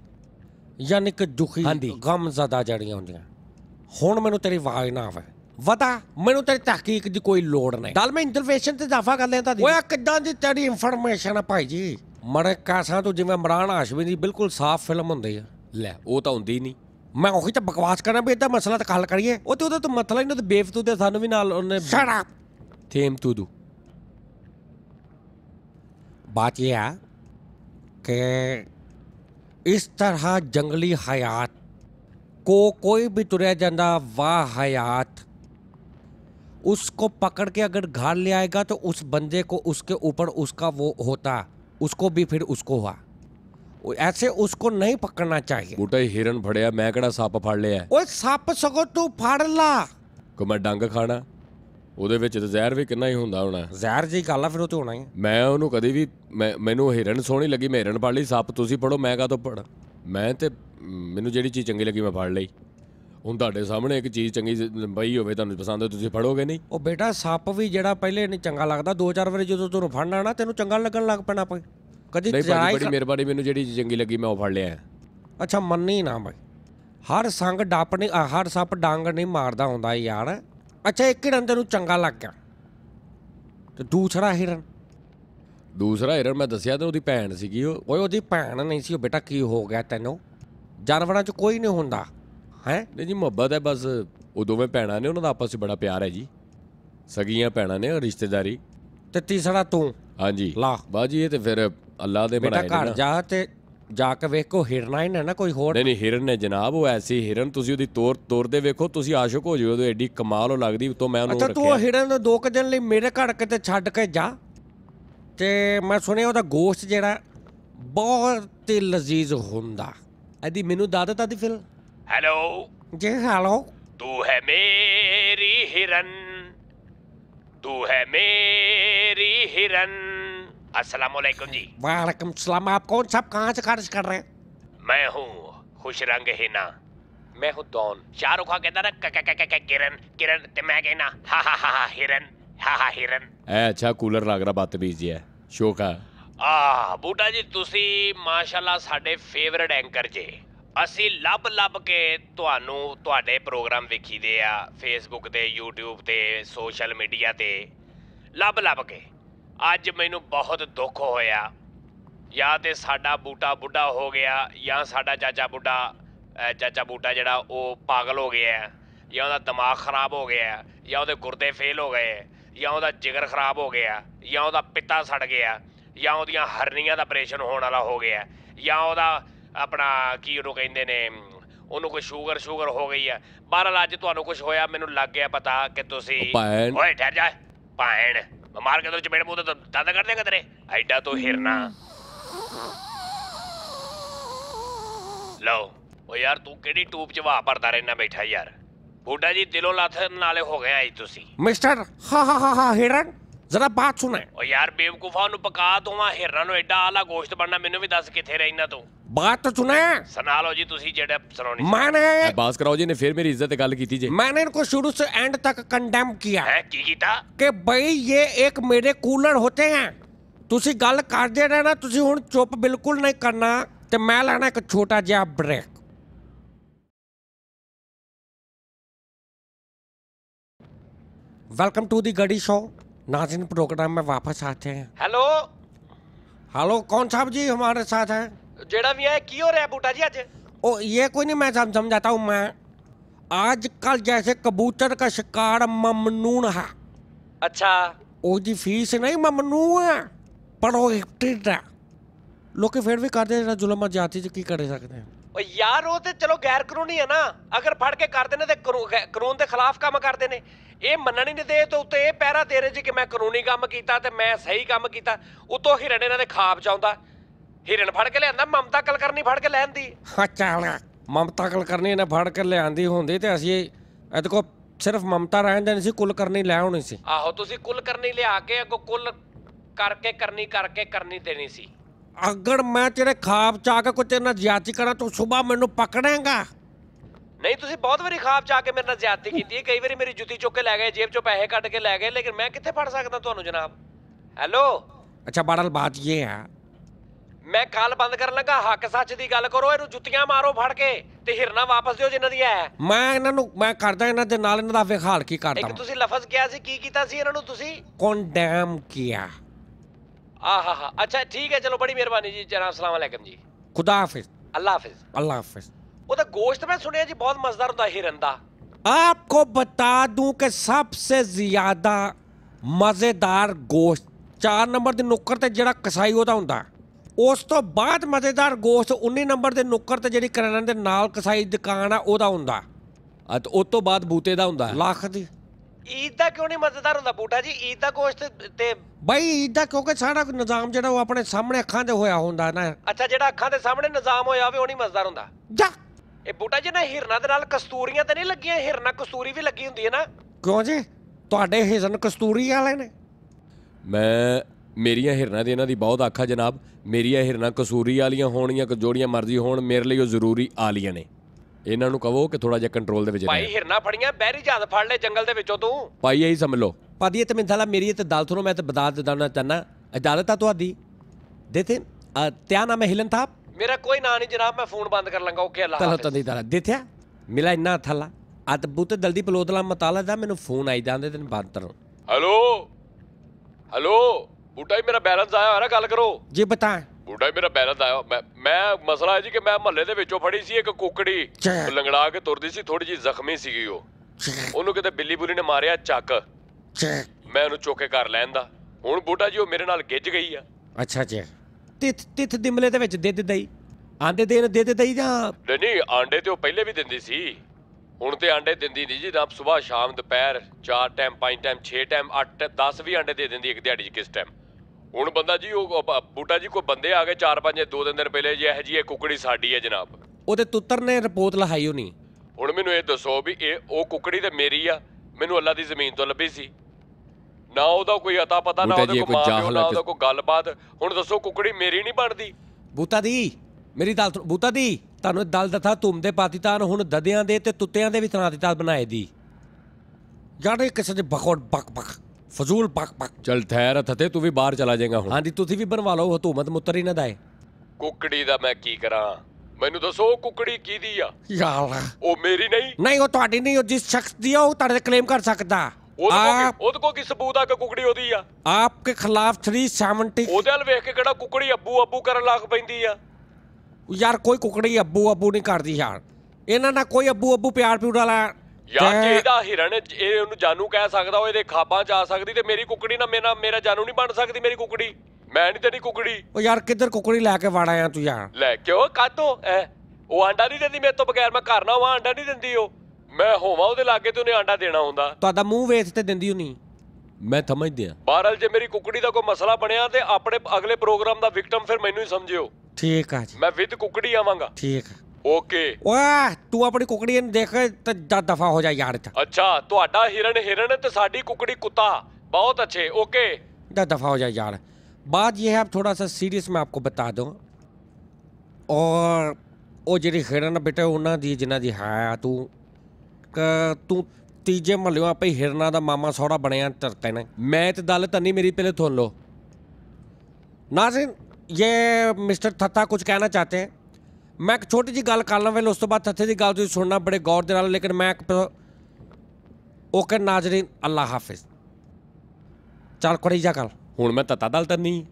S1: ਯਾਨੀ ਕਿ ਦੁਖੀ ਗਮ ਗਮਜ਼ਦਾ ਜੜੀਆਂ ਹੁੰਦੀਆਂ ਹੁਣ ਮੈਨੂੰ ਤੇਰੀ ਆਵਾਜ਼ ਨਾ ਆਵੇ ਵਤਾ ਮੈਨੂੰ ਤੇਰੀ ਤਹਿਕੀਕ ਦੀ ਕੋਈ ਲੋੜ ਨਹੀਂ ਦਲ ਮੈਂ ਇਨਫਰਮੇਸ਼ਨ ਤੇ ਇਜ਼ਾਫਾ ਕਰ ਲਿਆ ਦੀ ਓਏ ਕਿੱਦਾਂ ਦੀ ਤੇਰੀ ਇਨਫੋਰਮੇਸ਼ਨ ਆ ਭਾਈ ਜੀ ਮੜੇ ਕਾਸਾਂ ਤੋਂ ਜਿਵੇਂ ਮਰਾਨ ਹਾਸ਼ਮੀ ਦੀ ਬਿਲਕੁਲ ਸਾਫ਼ ਫਿਲਮ ਹੁੰਦੀ ਆ ਲੈ ਉਹ ਤਾਂ ਹੁੰਦੀ ਨਹੀਂ ਮੈਂ ਉਹੀ ਤਾਂ ਬਕਵਾਸ ਕਰਨਾ ਵੀ ਇਦਾਂ ਮਸਲਾ ਤਾਂ ਹੱਲ ਕਰੀਏ ਉਹ ਤੇ ਉਹਦਾ ਤਾਂ ਮਤਲਬ ਇਹਨਾਂ ਤੇ ਬੇਫਤੂ ਤੇ ਸਾਨੂੰ ਵੀ ਨਾਲ ਉਹਨੇ ਸ਼ਟ ਥੇਮ ਤੂ ਦੂ ਬਾਤ ਇਹ ਆ ਕਿ इस तरह जंगली हयात को कोई भी तुरै जाता वाह हयात उसको पकड़ के अगर घर ले आएगा तो उस बंदे को उसके ऊपर उसका वो होता उसको भी फिर उसको हुआ ऐसे उसको नहीं पकड़ना चाहिए बूटा हिरन फड़िया मैं कड़ा सांप फाड़ लिया ओए सप सको तू फाड़ ला को मैं डंग खाना ਉਹਦੇ ਵਿੱਚ ਜ਼ਹਿਰ ਵੀ ਕਿੰਨਾ ਹੀ ਹੁੰਦਾ ਹੋਣਾ ਜ਼ਹਿਰ ਜੀ ਗੱਲ ਆ ਫਿਰ ਉਹ ਤੇ ਹੋਣਾ ਹੀ ਮੈਂ ਉਹਨੂੰ ਕਦੇ ਵੀ ਮੈਨੂੰ ਹਿਰਨ ਸੋਹਣੀ ਲੱਗੀ ਮੈਂ ਹਿਰਨ ਪੜ ਲਈ ਸੱਪ ਤੁਸੀਂ ਪੜੋ ਮੈਂ ਤੋਂ ਪੜ ਮੈਂ ਤੇ ਮੈਨੂੰ ਜਿਹੜੀ ਚੀਜ਼ ਚੰਗੀ ਲੱਗੀ ਮੈਂ ਪੜ ਲਈ ਹੁਣ ਤੁਹਾਡੇ ਸਾਹਮਣੇ ਇੱਕ ਚੀਜ਼ ਚੰਗੀ ਬਈ ਹੋਵੇ ਤੁਹਾਨੂੰ ਪਸੰਦ ਹੈ ਤੁਸੀਂ ਪੜੋਗੇ ਨਹੀਂ ਉਹ ਬੇਟਾ ਸੱਪ ਵੀ ਜਿਹੜਾ ਪਹਿਲੇ ਨਹੀਂ ਚੰਗਾ ਲੱਗਦਾ ਦੋ ਚਾਰ ਵਾਰੀ ਜਦੋਂ ਤੁਹਾਨੂੰ ਫੜਨਾ ਨਾ ਤੈਨੂੰ ਚੰਗਾ ਲੱਗਣ ਲੱਗ ਪੈਣਾ ਭਾਈ ਕਦੀ ਨਹੀਂ ਬੜੀ
S2: ਮਿਹਰਬਾਨੀ ਮੈਨੂੰ ਜਿਹੜੀ ਚੀਜ਼ ਚੰਗੀ ਲੱਗੀ ਮੈਂ ਉਹ ਫੜ ਲਿਆ
S1: ਅੱਛਾ ਮੰਨੀ ਨਾ ਭਾਈ ਹਰ ਸੰਗ ਡੱਪ ਨਹੀਂ ਹਰ ਸੱਪ ਡਾਂਗ ਨਹੀਂ ਮਾਰਦਾ ਹੁੰਦਾ ਯਾਰ ਅੱਛਾ ਇੱਕ ਹਿਰਨ ਤੈਨੂੰ ਚੰਗਾ ਲੱਗ ਗਿਆ ਤੇ ਦੂਸਰਾ ਹਿਰਨ ਦੂਸਰਾ ਹਿਰਨ ਮੈਂ ਦੱਸਿਆ ਤੈਨੂੰ ਉਹਦੀ ਭੈਣ ਸੀਗੀ ਉਹ ਓਏ ਉਹਦੀ ਭੈਣ ਨਹੀਂ ਸੀ ਉਹ ਬੇਟਾ ਕੀ ਹੋ ਗਿਆ ਤੈਨੂੰ ਜਾਨਵਰਾਂ 'ਚ ਕੋਈ ਨਹੀਂ ਹੁੰਦਾ ਹੈ ਨਹੀਂ ਜੀ ਮੁਹੱਬਤ ਹੈ ਬਸ ਉਹ ਦੋਵੇਂ ਭੈਣਾਂ ਨੇ ਉਹਨਾਂ ਦਾ ਆਪਸ 'ਚ ਬੜਾ ਪਿਆਰ ਹੈ ਜੀ ਸਗੀਆਂ ਭੈਣਾਂ ਨੇ ਰਿਸ਼ਤੇਦਾਰੀ ਤੇ ਤੀਸਰਾ ਤੂੰ ਹਾਂਜੀ ਲਾ ਬਾਜੀ ਇਹ ਤੇ ਫਿਰ ਅੱਲਾ ਦੇ ਬਣਾਏ ਨੇ ਬੇਟਾ ਘਰ ਜਾ ਤੇ ਜਾ ਕੇ ਵੇਖੋ ਹਿਰਨਾ ਹੀ ਨਾ ਨਾ ਕੋਈ ਹੋਰ ਨਹੀਂ ਨਹੀਂ ਹਿਰਨ ਨੇ ਜਨਾਬ ਉਹ ਐਸੀ ਹਿਰਨ ਤੁਸੀਂ ਉਹਦੀ ਤੋਰ ਤੋਰਦੇ ਵੇਖੋ ਤੁਸੀਂ ਆਸ਼ਿਕ ਹੋ ਜਿਓ ਉਹਦੇ ਐਡੀ ਕਮਾਲ ਉਹ ਲੱਗਦੀ ਤੋਂ ਮੈਂ ਉਹਨੂੰ ਅੱਛਾ ਤੂੰ ਉਹ ਹਿਰਨ ਨੂੰ ਦੋ ਕੁ ਦਿਨ ਲਈ ਮੇਰੇ ਘਰ ਕਿਤੇ ਛੱਡ ਕੇ ਜਾ ਤੇ ਮੈਂ ਸੁਣਿਆ ਉਹਦਾ ਗੋਸ਼ਟ ਜਿਹੜਾ ਬਹੁਤ ਹੀ ਲਜ਼ੀਜ਼ ਹੁੰਦਾ ਐਦੀ ਮੈਨੂੰ ਦਾਦਾ ਦੀ ਫਿਲ ਹੈਲੋ ਜੀ ਹੈਲੋ
S2: ਤੂੰ ਹੈ ਮੇਰੀ ਹਿਰਨ ਤੂੰ ਹੈ ਮੇਰੀ ਹਿਰਨ असलकुम जी
S1: वालेकुम सलाम आप कौन साहब कहाँ से खारिज कर रहे हैं
S2: मैं हूँ खुश रंग हिना मैं हूँ डॉन शाहरुख खान कहता ना किरण किरण ते मैं कहना हा हा हा हिरन हा हा हिरन ਐ ਅੱਛਾ ਕੂਲਰ ਲੱਗ ਰਿਹਾ ਬਦਤਮੀਜ਼ ਜਿਹਾ ਸ਼ੌਕ ਆ ਆ ਬੂਟਾ ਜੀ ਤੁਸੀਂ ਮਾਸ਼ਾਅੱਲਾ ਸਾਡੇ ਫੇਵਰਿਟ ਐਂਕਰ ਜੇ ਅਸੀਂ ਲੱਭ ਲੱਭ ਕੇ ਤੁਹਾਨੂੰ ਤੁਹਾਡੇ ਪ੍ਰੋਗਰਾਮ ਵੇਖੀਦੇ ਆ ਫੇਸਬੁੱਕ ਤੇ YouTube ਤੇ ਸੋਸ਼ਲ ਮੀਡੀਆ ਤੇ ਲੱਭ ਲੱਭ ਕੇ ਅੱਜ ਮੈਨੂੰ ਬਹੁਤ ਦੁੱਖ ਹੋਇਆ ਜਾਂ ਤੇ ਸਾਡਾ ਬੂਟਾ ਬੁੱਢਾ ਹੋ ਗਿਆ ਜਾਂ ਸਾਡਾ ਚਾਚਾ ਬੁੱਢਾ ਚਾਚਾ ਬੂਟਾ ਜਿਹੜਾ ਉਹ ਪਾਗਲ ਹੋ ਗਿਆ ਜਾਂ ਉਹਦਾ ਦਿਮਾਗ ਖਰਾਬ ਹੋ ਗਿਆ ਜਾਂ ਉਹਦੇ ਗੁਰਦੇ ਫੇਲ ਹੋ ਗਏ ਜਾਂ ਉਹਦਾ ਜਿਗਰ ਖਰਾਬ ਹੋ ਗਿਆ ਜਾਂ ਉਹਦਾ ਪਿੱਤਾ ਸੜ ਗਿਆ ਜਾਂ ਉਹਦੀਆਂ ਹਰਨੀਆਂ ਦਾ ਆਪਰੇਸ਼ਨ ਹੋਣ ਵਾਲਾ ਹੋ ਗਿਆ ਜਾਂ ਉਹਦਾ ਆਪਣਾ ਕੀ ਉਹਨੂੰ ਕਹਿੰਦੇ ਨੇ ਉਹਨੂੰ ਕੋਈ ਸ਼ੂਗਰ ਸ਼ੂਗਰ ਹੋ ਗਈ ਆ ਬਹਰਾਲ ਅੱਜ ਤੁਹਾਨੂੰ ਕੁਝ ਹੋਇਆ ਮੈਨੂੰ ਲੱਗ ਗਿਆ ਪਤਾ ਕਿ ਤੁਸੀਂ ਓਏ ਠਹਿਰ ਜਾ ਭੈਣ ਮਾਰ ਕੇ तो ਚਪੇੜ ਮੂੰਹ ਤੇ ਦਾਦਾ ਕਰ ਦੇਗਾ ਤੇਰੇ ਐਡਾ ਤੋ ਹਿਰਨਾ ਲਓ ਓ ਯਾਰ ਤੂੰ ਕਿਹੜੀ ਟੂਬ ਚ ਵਾਹ ਪਰਦਾ ਰਹਿਣਾ ਬੈਠਾ ਯਾਰ ਬੋਡਾ ਜੀ ਦਿਲੋਂ ਲੱਥ ਨਾਲੇ ਹੋ ਗਏ ਆਈ ਤੁਸੀਂ
S1: ਮਿਸਟਰ ਹਾ ਹਾ ਹਾ ਹਾ ਹਿਰਨ ਜ਼ਰਾ ਬਾਤ ਸੁਣਾ
S2: ਓ ਯਾਰ ਬੇਵਕੂਫਾ ਨੂੰ ਪਕਾ ਦੋਵਾ ਹਿਰਨਾ ਨੂੰ ਐਡਾ ਆਲਾ ਗੋਸ਼ਤ ਬਣਨਾ ਮੈਨੂੰ ਵੀ ਦੱਸ ਕਿੱਥੇ ਰਹਿਣਾ ਤੂੰ
S1: बात तो सुना
S2: ਸੁਣਾ ਲਓ ਜੀ ਤੁਸੀਂ ਜਿਹੜਾ ਸੁਣਾਉਣੀ मैंने
S1: अब्बास कराओ जी ने फिर मेरी इज्जत गल की जी मैंने इनको शुरू से एंड तक कंडेम किया ਹੈ ਕੀ ਕੀਤਾ ਕਿ ਬਈ ਇਹ ਇੱਕ ਮੇਰੇ ਕੂਲਰ ਹੋਤੇ ਹੈ ਤੁਸੀਂ ਗੱਲ ਕਰਦੇ ਰਹਿਣਾ ਤੁਸੀਂ ਹੁਣ ਚੁੱਪ ਬਿਲਕੁਲ ਨਹੀਂ ਕਰਨਾ ਤੇ ਮੈਂ ਲੈਣਾ ਇੱਕ ਛੋਟਾ ਜਿਹਾ ਬ੍ਰੇਕ वेलकम टू दी गड़ी शो नाजिन प्रोग्राम में वापस आते हैं हेलो हेलो कौन साहब जी हमारे साथ हैं ਜਿਹੜਾ ਵੀ ਹੈ ਕੀ ਹੋ ਰਿਹਾ ਬੂਟਾ ਜੀ ਅੱਜ ਉਹ ਇਹ ਕੋਈ ਨਹੀਂ ਮੈਂ ਸਮਝਾਤਾ ਹਾਂ ਮੈਂ ਅੱਜ ਕੱਲ ਜੈਸੇ ਕਬੂਤਰ ਦਾ ਸ਼ਿਕਾਰ शिकार ममनून ਅੱਛਾ अच्छा ਉਹਦੀ ਫੀਸ ਨਹੀਂ ਮਮਨੂ ਹੈ ਇਕਟਿਡ ਹੈ ਲੋਕੇ ਫੇਰ ਵੀ ਕਰਦੇ ਜਿਹੜਾ ਜ਼ੁਲਮ ਆ ਜਾਤੀ ਚ ਕੀ ਕਰ ਸਕਦੇ ਆ ਓ ਯਾਰ ਉਹ ਤੇ ਚਲੋ ਗੈਰ ਕਾਨੂੰਨੀ ਹੈ ਨਾ ਅਗਰ ਫੜ ਕੇ ਕਰਦੇ ਨੇ ਤੇ ਕਾਨੂੰਨ ਦੇ ਖਿਲਾਫ ਕੰਮ ਕਰਦੇ ਨੇ ਇਹ ਮੰਨਣ ਹੀ ਨਹੀਂ ਦੇ ਤੇ ਉੱਤੇ ਇਹ ਪਹਿਰਾ ਦੇ ਰਹੇ ਜੀ ਕਿ ਮੈਂ ਕਾਨੂੰਨੀ ਕੰਮ ਕੀਤਾ ਤੇ ਮੈਂ ਸਹੀ ਕੰਮ ਕੀਤਾ ਉਤੋਂ ਹਿਰਨ ਇਹਨਾਂ ਦੇ ਖਾਬ ਚ ਆਉਂਦਾ ਹਿਰਨ ਫੜ ਕੇ ਲਿਆਂਦਾ ਮਮਤਾ ਕਲਕਰਨੀ ਫੜ ਕੇ ਲੈਂਦੀ ਅੱਛਾ ਹੁਣ ਮਮਤਾ ਕਲਕਰਨੀ ਨੇ ਫੜ ਕੇ ਲਿਆਂਦੀ ਹੁੰਦੀ ਤੇ ਅਸੀਂ ਇਹ ਦੇਖੋ ਸਿਰਫ ਮਮਤਾ ਰਹਿਣ ਦੇਣੀ ਸੀ ਕੁੱਲ ਕਰਨੀ ਲੈ ਆਉਣੀ ਸੀ ਆਹੋ ਤੁਸੀਂ ਕੁੱਲ ਕਰਨੀ ਲਿਆ ਕੇ ਅਗੋ ਕੁਲ ਕਰਕੇ ਕਰਨੀ ਕਰਕੇ ਕਰਨੀ ਦੇਣੀ ਸੀ ਅਗਰ ਮੈਂ ਤੇਰੇ ਖਾਬ ਚ ਆ ਕੇ ਕੁਝ ਨਾ ਜ਼ਿਆਦਤੀ ਕਰਾਂ ਤੂੰ ਸਵੇਰ ਮੈਨੂੰ ਪਕੜੇਂਗਾ ਨਹੀਂ ਤੁਸੀਂ ਬਹੁਤ ਵਾਰੀ ਖਾਬ ਚ ਆ ਕੇ ਮੇਰੇ ਨਾਲ ਜ਼ਿਆਦਤੀ ਕੀਤੀ ਹੈ ਕਈ ਵਾਰੀ ਮੇਰੀ ਜੁੱਤੀ ਚੁੱਕ ਕੇ ਲੈ ਗਏ ਜੇਬ ਚੋਂ ਪੈਸੇ ਕੱਢ ਕੇ ਲੈ ਗਏ ਲੇਕਿਨ ਮੈਂ ਕਿੱਥੇ ਫੜ ਸਕਦਾ ਤੁਹਾਨੂੰ ਜਨਾਬ ਹੈਲੋ ਅੱਛਾ ਬੜਲ ਬਾਤ ਇਹ ਹੈ ਮੈਂ ਕਾਲ ਬੰਦ ਕਰਨ ਲੱਗਾ ਹੱਕ ਸੱਚ ਦੀ ਗੱਲ ਕਰੋ ਇਹਨੂੰ ਜੁੱਤੀਆਂ ਮਾਰੋ ਫੜ ਕੇ ਤੇ ਹਿਰਨਾ ਵਾਪਸ ਦਿਓ ਜਿੰਨਾਂ ਦੀ ਹੈ ਮੈਂ ਇਹਨਾਂ ਨੂੰ ਮੈਂ ਕਰਦਾ ਇਹਨਾਂ ਦੇ ਨਾਲ ਇਹਨਾਂ ਦਾ ਵਿਖਾਲ ਕੀ ਕਰਦਾ ਇੱਕ ਤੁਸੀਂ ਲਫ਼ਜ਼ ਕਿਹਾ ਸੀ ਕੀ ਕੀਤਾ ਸੀ ਇਹਨਾਂ ਨੂੰ ਤੁਸੀਂ ਕੰਡੈਮ ਕੀਆ ਆਹਾਹਾ ਅੱਛਾ ਠੀਕ ਹੈ ਚਲੋ ਬੜੀ ਮਿਹਰਬਾਨੀ ਜੀ ਜਨਾਬ ਸਲਾਮ ਅਲੈਕਮ ਜੀ ਖੁਦਾ ਹਾਫਿਜ਼ ਅੱਲਾ ਹਾਫਿਜ਼ ਅੱਲਾ ਹਾਫਿਜ਼ ਉਹਦਾ ਗੋਸ਼ਤ ਮੈਂ ਸੁਣਿਆ ਜੀ ਬਹੁਤ ਮਜ਼ੇਦਾਰ ਹੁੰਦਾ ਹਿਰਨ ਦਾ ਬਤਾ ਦੂੰ ਕਿ ਸਭ ਸੇ ਜ਼ਿਆਦਾ ਮਜ਼ੇਦਾਰ ਗੋਸ਼ਤ 4 ਨੰਬਰ ਦੇ ਨੁੱਕਰ ਤੇ ਜਿਹੜਾ ਕਸਾਈ ਉਹਦਾ ਹੁੰਦਾ ਉਸ ਤੋਂ ਬਾਅਦ ਮਜ਼ੇਦਾਰ ਗੋਸ਼ਤ 19 ਨੰਬਰ ਦੇ ਨੁੱਕਰ ਤੇ ਜਿਹੜੀ ਕਰਨਨ ਦੇ ਨਾਲ ਕਸਾਈ ਦੁਕਾਨ ਆ ਉਹਦਾ ਹੁੰਦਾ ਅਤੇ ਉਸ ਤੋਂ ਬਾਅਦ ਬੂਤੇ ਦਾ ਹੁੰਦਾ ਲੱਖ ਦੀ ਈਦ ਦਾ ਕਿਉਂ ਨਹੀਂ ਮਜ਼ੇਦਾਰ ਹੁੰਦਾ ਬੂਟਾ ਜੀ ਈਦ ਦਾ ਗੋਸ਼ਤ ਤੇ ਬਾਈ ਈਦ ਦਾ ਕਿਉਂਕਿ ਸਾਰਾ ਨਿਜ਼ਾਮ ਜਿਹੜਾ ਉਹ ਆਪਣੇ ਸਾਹਮਣੇ ਅੱਖਾਂ ਦੇ ਹੋਇਆ ਹੁੰਦਾ ਨਾ ਅੱਛਾ ਜਿਹੜਾ ਅੱਖਾਂ ਦੇ ਸਾਹਮਣੇ ਨਿਜ਼ਾਮ ਹੋਇਆ ਹੋਵੇ ਉਹ ਨਹੀਂ ਮਜ਼ੇਦਾਰ ਹੁੰਦਾ ਜਾ ਇਹ ਬੂਟਾ ਜੀ ਨਾ ਹਿਰਨਾ ਦੇ ਨਾਲ ਕਸਤੂਰੀਆਂ ਤੇ ਨਹੀਂ ਲੱਗੀਆਂ ਹਿਰਨਾ ਕਸਤੂਰੀ ਵੀ ਲੱਗੀ ਹੁੰਦੀ ਹੈ ਨਾ ਕਿਉਂ ਜੀ ਤੁਹਾਡੇ ਹਿਰਨ ਕਸਤੂਰੀ ਵਾਲੇ ਨੇ ਮੈਂ ਮੇਰੀਆਂ ਹਿਰਨਾਂ ਦੇ ਇਹਨਾਂ ਦੀ ਬਹੁਤ ਆਖਾ ਜਨਾਬ ਮੇਰੀਆਂ ਹਿਰਨਾਂ ਕਸੂਰੀ ਵਾਲੀਆਂ ਹੋਣੀਆਂ ਕਿ ਜੋੜੀਆਂ ਮਰਜ਼ੀ ਹੋਣ ਮੇਰੇ ਲਈ ਉਹ ਜ਼ਰੂਰੀ ਆਲੀਆਂ ਨੇ ਇਹਨਾਂ ਨੂੰ ਕਹੋ ਕਿ ਥੋੜਾ ਜਿਹਾ ਕੰਟਰੋਲ ਦੇ ਵਿੱਚ ਰਹੇ ਭਾਈ ਹਿਰਨਾ ਫੜੀਆਂ ਬੈਰੀ ਜਹਾਜ਼ ਫੜ ਲੈ ਜੰਗਲ ਦੇ ਵਿੱਚੋਂ ਤੂੰ ਭਾਈ ਇਹੀ ਸਮਝ ਲਓ ਪਾਦੀਏ ਤੇ ਮਿੰਥਾਲਾ ਮੇਰੀ ਤੇ ਦਲ ਤੋਂ ਮੈਂ ਤੇ ਬਦਾਦ ਦਿਦਾਣਾ ਚਾਹਨਾ ਇਜਾਜ਼ਤ ਆ ਤੁਹਾਡੀ ਦੇਤੇ ਤਿਆ ਨਾ ਮੈਂ ਹਿਲਨ ਥਾਪ ਮੇਰਾ ਕੋਈ ਨਾਂ ਨਹੀਂ ਜਨਾਬ ਮੈਂ ਫੋਨ ਬੰਦ ਕਰ ਲਾਂਗਾ ਓਕੇ ਅੱਲਾਹ ਤਲੋ ਤੰਦੀ ਤਲਾ ਦਿੱਥਿਆ ਮਿਲਾ ਇਨਾ ਥੱਲਾ ਅਤ ਬੁੱਤ ਦਲਦੀ ਪਲੋਦਲਾ ਮਤਾਲਾ ਦਾ ਮੈਨੂੰ ਫੋਨ ਆਈ ਜਾਂਦੇ ਦਿਨ ਬਾਂਤਰ
S2: ਹਲੋ ਹਲੋ ਬੂਟਾ ਹੀ ਮੇਰਾ ਬੈਲੈਂਸ ਆਇਆ ਹੋਇਆ ਨਾ ਗੱਲ ਕਰੋ ਜੀ ਬਤਾ ਬੂਟਾ ਹੀ ਮੇਰਾ ਬੈਲੈਂਸ ਆਇਆ ਮੈਂ ਮੈਂ ਮਸਲਾ ਹੈ ਜੀ ਕਿ ਮੈਂ ਮਹੱਲੇ ਦੇ ਵਿੱਚੋਂ ਫੜੀ ਸੀ ਇੱਕ ਕੁੱਕੜੀ ਲੰਗੜਾ ਕੇ ਤੁਰਦੀ ਸੀ ਥੋੜੀ ਜੀ ਜ਼ਖਮੀ ਸੀਗੀ ਉਹ ਉਹਨੂੰ ਕਿਤੇ ਬਿੱਲੀ ਬੁੱਲੀ ਨੇ ਮਾਰਿਆ ਚੱਕ ਮੈਂ ਉਹਨੂੰ ਚੋਕੇ ਕਰ ਲੈਂਦਾ ਹੁਣ ਬੂਟਾ ਜੀ ਉਹ ਮੇਰੇ ਨਾਲ ਗਿੱਜ ਗਈ ਆ
S1: ਅੱਛਾ ਜੀ ਤਿੱਥ ਤਿੱਥ ਦਿਮਲੇ ਦੇ ਵਿੱਚ ਦੇ ਦਿੰਦਾਈ ਆਂਡੇ ਦੇਣ ਦੇ ਦਈ ਜਾਂ
S2: ਨਹੀਂ ਆਂਡੇ ਤੇ ਉਹ ਪਹਿਲੇ ਵੀ ਦਿੰਦੀ ਸੀ ਹੁਣ ਤੇ ਆਂਡੇ ਦਿੰਦੀ ਨਹੀਂ ਜੀ ਰਾਤ ਸਵੇਰ ਸ਼ਾਮ ਦੁਪਹਿਰ 4 ਟਾਈਮ 5 ਟਾਈਮ 6 ਟਾਈਮ 8 10 ਵੀ ਆਂਡੇ ਦੇ ਦਿੰਦੀ ਇੱਕ ਦਿਹਾੜੀ 'ਚ ਕਿਸ ਟਾਈਮ ਹੁਣ ਬੰਦਾ ਜੀ ਉਹ ਬੂਟਾ ਜੀ ਕੋਈ ਬੰਦੇ ਆ ਗਏ ਚਾਰ ਪੰਜ ਦੋ ਦਿਨ ਦਿਨ ਪਹਿਲੇ ਜੀ ਇਹ ਜੀ ਇਹ ਕੁਕੜੀ ਸਾਡੀ ਹੈ ਜਨਾਬ
S1: ਉਹਦੇ ਤੁੱਤਰ ਨੇ ਰਿਪੋਰਟ ਲਹਾਈ ਨਹੀਂ
S2: ਹੁਣ ਮੈਨੂੰ ਇਹ ਦੱਸੋ ਵੀ ਇਹ ਉਹ ਕੁਕੜੀ ਤੇ ਮੇਰੀ ਆ ਮੈਨੂੰ ਅੱਲਾ ਦੀ ਜ਼ਮੀਨ ਤੋਂ ਲੱਭੀ ਸੀ ਨਾ ਉਹਦਾ ਕੋਈ
S1: ਅਤਾ ਪਤਾ ਨਾ ਉਹਦੇ ਇਹ ਕੋਈ ਕੋਈ ਮਾਂ ਨਾ ਉਹਦਾ ਕੋਈ ਗੱਲਬਾਤ ਹੁਣ ਦੱਸੋ ਕੁਕੜੀ ਮੇਰੀ ਨਹੀਂ ਬਣਦੀ ਬੂਤਾ ਦੀ ਮੇਰੀ ਦਲ ਬੂਤਾ ਦੀ ਤੁਹਾਨੂੰ ਦਲ ਦਥਾ ਤੁਮ ਦੇ ਪਾਤੀ ਤਾਂ ਹੁਣ ਦਦਿਆਂ ਦੇ ਤੇ ਤੁੱਤਿਆਂ ਦੇ ਵੀ ਤਨਾਤਿਤਾਤ ਬਣਾਏ ਦੀ ਜਾਣੇ ਕਿਸੇ ਦੇ ਬਖੋੜ ਬਕ ਬਕ ਫਜ਼ੂਲ ਪਕ ਪਕ ਚਲ ਠਹਿਰ ਥਤੇ ਤੂੰ ਵੀ ਬਾਹਰ ਚਲਾ ਜਾਏਗਾ ਹੁਣ ਹਾਂਜੀ ਤੁਸੀਂ ਵੀ ਬਣਵਾ ਲਓ ਹਤੂਮਤ ਮੁੱਤਰੀ ਨਾ ਦਾਏ
S2: ਕੁੱਕੜੀ ਕੁਕੜੀ ਦਾ ਮੈਂ ਕੀ ਕਰਾਂ ਮੈਨੂੰ ਦੱਸੋ ਉਹ ਕੁਕੜੀ ਕਿਹਦੀ ਆ ਯਾਲਾ ਉਹ ਮੇਰੀ ਨਹੀਂ
S1: ਨਹੀਂ ਉਹ ਤੁਹਾਡੀ ਨਹੀਂ ਉਹ ਜਿਸ ਸ਼ਖਸ ਦੀ ਆ ਉਹ ਤੁਹਾਡੇ ਕਲੇਮ ਕਰ ਸਕਦਾ ਉਹਦੇ ਕੋ ਕੀ ਸਬੂਤ ਆ ਕਿ ਕੁਕੜੀ ਉਹਦੀ ਆ ਆਪਕੇ ਖਿਲਾਫ 370 ਉਹਦੇ ਨਾਲ ਵੇਖ ਕੇ ਕਿਹੜਾ ਕੁਕੜੀ ਅੱਬੂ ਅੱਬੂ ਕਰਨ ਲੱਗ ਪੈਂਦੀ ਆ ਯਾਰ ਕੋਈ ਕੁਕੜੀ ਅੱਬੂ ਅੱਬੂ ਨਹੀਂ ਕਰਦੀ ਯਾਰ ਇਹਨਾਂ ਨਾਲ ਕੋਈ ਅੱਬੂ ਅੱਬੂ ਪਿਆਰ ਪਿਉੜਾ ਲਾ ਯਾਰ ਜੇ ਇਹਦਾ ਹਿਰਨ ਇਹ ਉਹਨੂੰ ਜਾਨੂ ਕਹਿ ਸਕਦਾ ਉਹ ਇਹਦੇ ਖਾਬਾਂ ਚ ਆ ਸਕਦੀ ਤੇ ਮੇਰੀ ਕੁਕੜੀ ਨਾ ਮੇਰਾ ਮੇਰਾ ਜਾਨੂ ਨਹੀਂ ਬਣ ਸਕਦੀ ਮੇਰੀ ਕੁਕੜੀ ਮੈਂ ਨਹੀਂ ਤੇਰੀ ਕੁਕੜੀ ਉਹ ਯਾਰ ਕਿੱਧਰ ਕੁਕੜੀ ਲੈ ਕੇ ਵਾੜਾ ਆ ਤੂੰ ਯਾਰ ਲੈ ਕਿਉਂ ਕਾਤੋਂ ਐ ਉਹ ਆਂਡਾ ਨਹੀਂ ਦਿੰਦੀ ਮੇਰੇ ਤੋਂ ਬਗੈਰ ਮੈਂ ਕਰਨਾ ਉਹ ਆਂਡਾ ਨਹੀਂ ਦਿੰਦੀ ਉਹ ਮੈਂ ਹੋਵਾਂ ਉਹਦੇ ਲਾਗੇ ਤੇ ਉਹਨੇ ਆਂਡਾ ਦੇਣਾ ਹੁੰਦਾ ਤੁਹਾਡਾ ਮੂੰਹ ਵੇਚ ਤੇ ਦਿੰਦੀ ਹੁਣੀ ਮੈਂ ਸਮਝਦਿਆ ਬਹਰਲ ਜੇ ਮੇਰੀ ਕੁਕੜੀ ਦਾ ਕੋਈ ਮਸਲਾ ਬਣਿਆ ਤੇ ਆਪਣੇ ਅਗਲੇ ਪ੍ਰੋਗਰਾਮ ਦਾ ਵਿਕਟਮ ਫਿਰ ਮੈਨੂੰ ਹੀ ਸਮਝਿਓ ਠੀਕ ਆ ਜੀ ਮੈਂ ਵਿਦ ਕੁਕੜੀ ਆਵਾਂਗਾ ਠੀਕ ਆ ओके ओए तू अपनी कुकड़ी ने देखे तो जा दफा हो जा यार अच्छा ਤੁਹਾਡਾ ਹਿਰਨ ਹਿਰਨ ਤੇ ਸਾਡੀ ਕੁਕੜੀ ਕੁੱਤਾ बहुत अच्छे ओके जा दफा हो जा यार बात ये है आप थोड़ा सा सीरियस में आपको बता दूं और ਉਹ ਜਿਹੜੀ ਹਿਰਨ ਬੇਟੇ ਉਹਨਾਂ ਦੀ ਜਿਨ੍ਹਾਂ ਦੀ ਹੈ ਤੂੰ ਤੂੰ ਤੀਜੇ ਮਹੱਲੇ ਆਪੇ ਹਿਰਨਾ ਦਾ ਮਾਮਾ ਸਹੁਰਾ ਬਣਿਆ ਤਰਤੇ ਨੇ ਮੈਂ ਤੇ ਦਲ ਤਨੀ ਮੇਰੀ ਪਹਿਲੇ ਥੋਨ ये मिस्टर थत्था कुछ कहना चाहते हैं ਮੈਂ ਇੱਕ ਛੋਟੀ ਜੀ ਗੱਲ ਕਰ ਵੇਲੇ ਉਸ ਤੋਂ ਬਾਅਦ ਥੱਥੇ ਦੀ ਗੱਲ ਤੁਸੀਂ ਸੁਣਨਾ ਬੜੇ ਗੌਰ ਦੇ ਨਾਲ ਲੇਕਿਨ ਮੈਂ ਓਕੇ ਨਾਜ਼ਰੀਨ ਅੱਲਾ ਹਾਫਿਜ਼ ਚਲ ਕੋੜੀ ਜਾ ਕਰ ਹੁਣ ਮੈਂ ਤਤਾ ਦਲ ਤਨੀ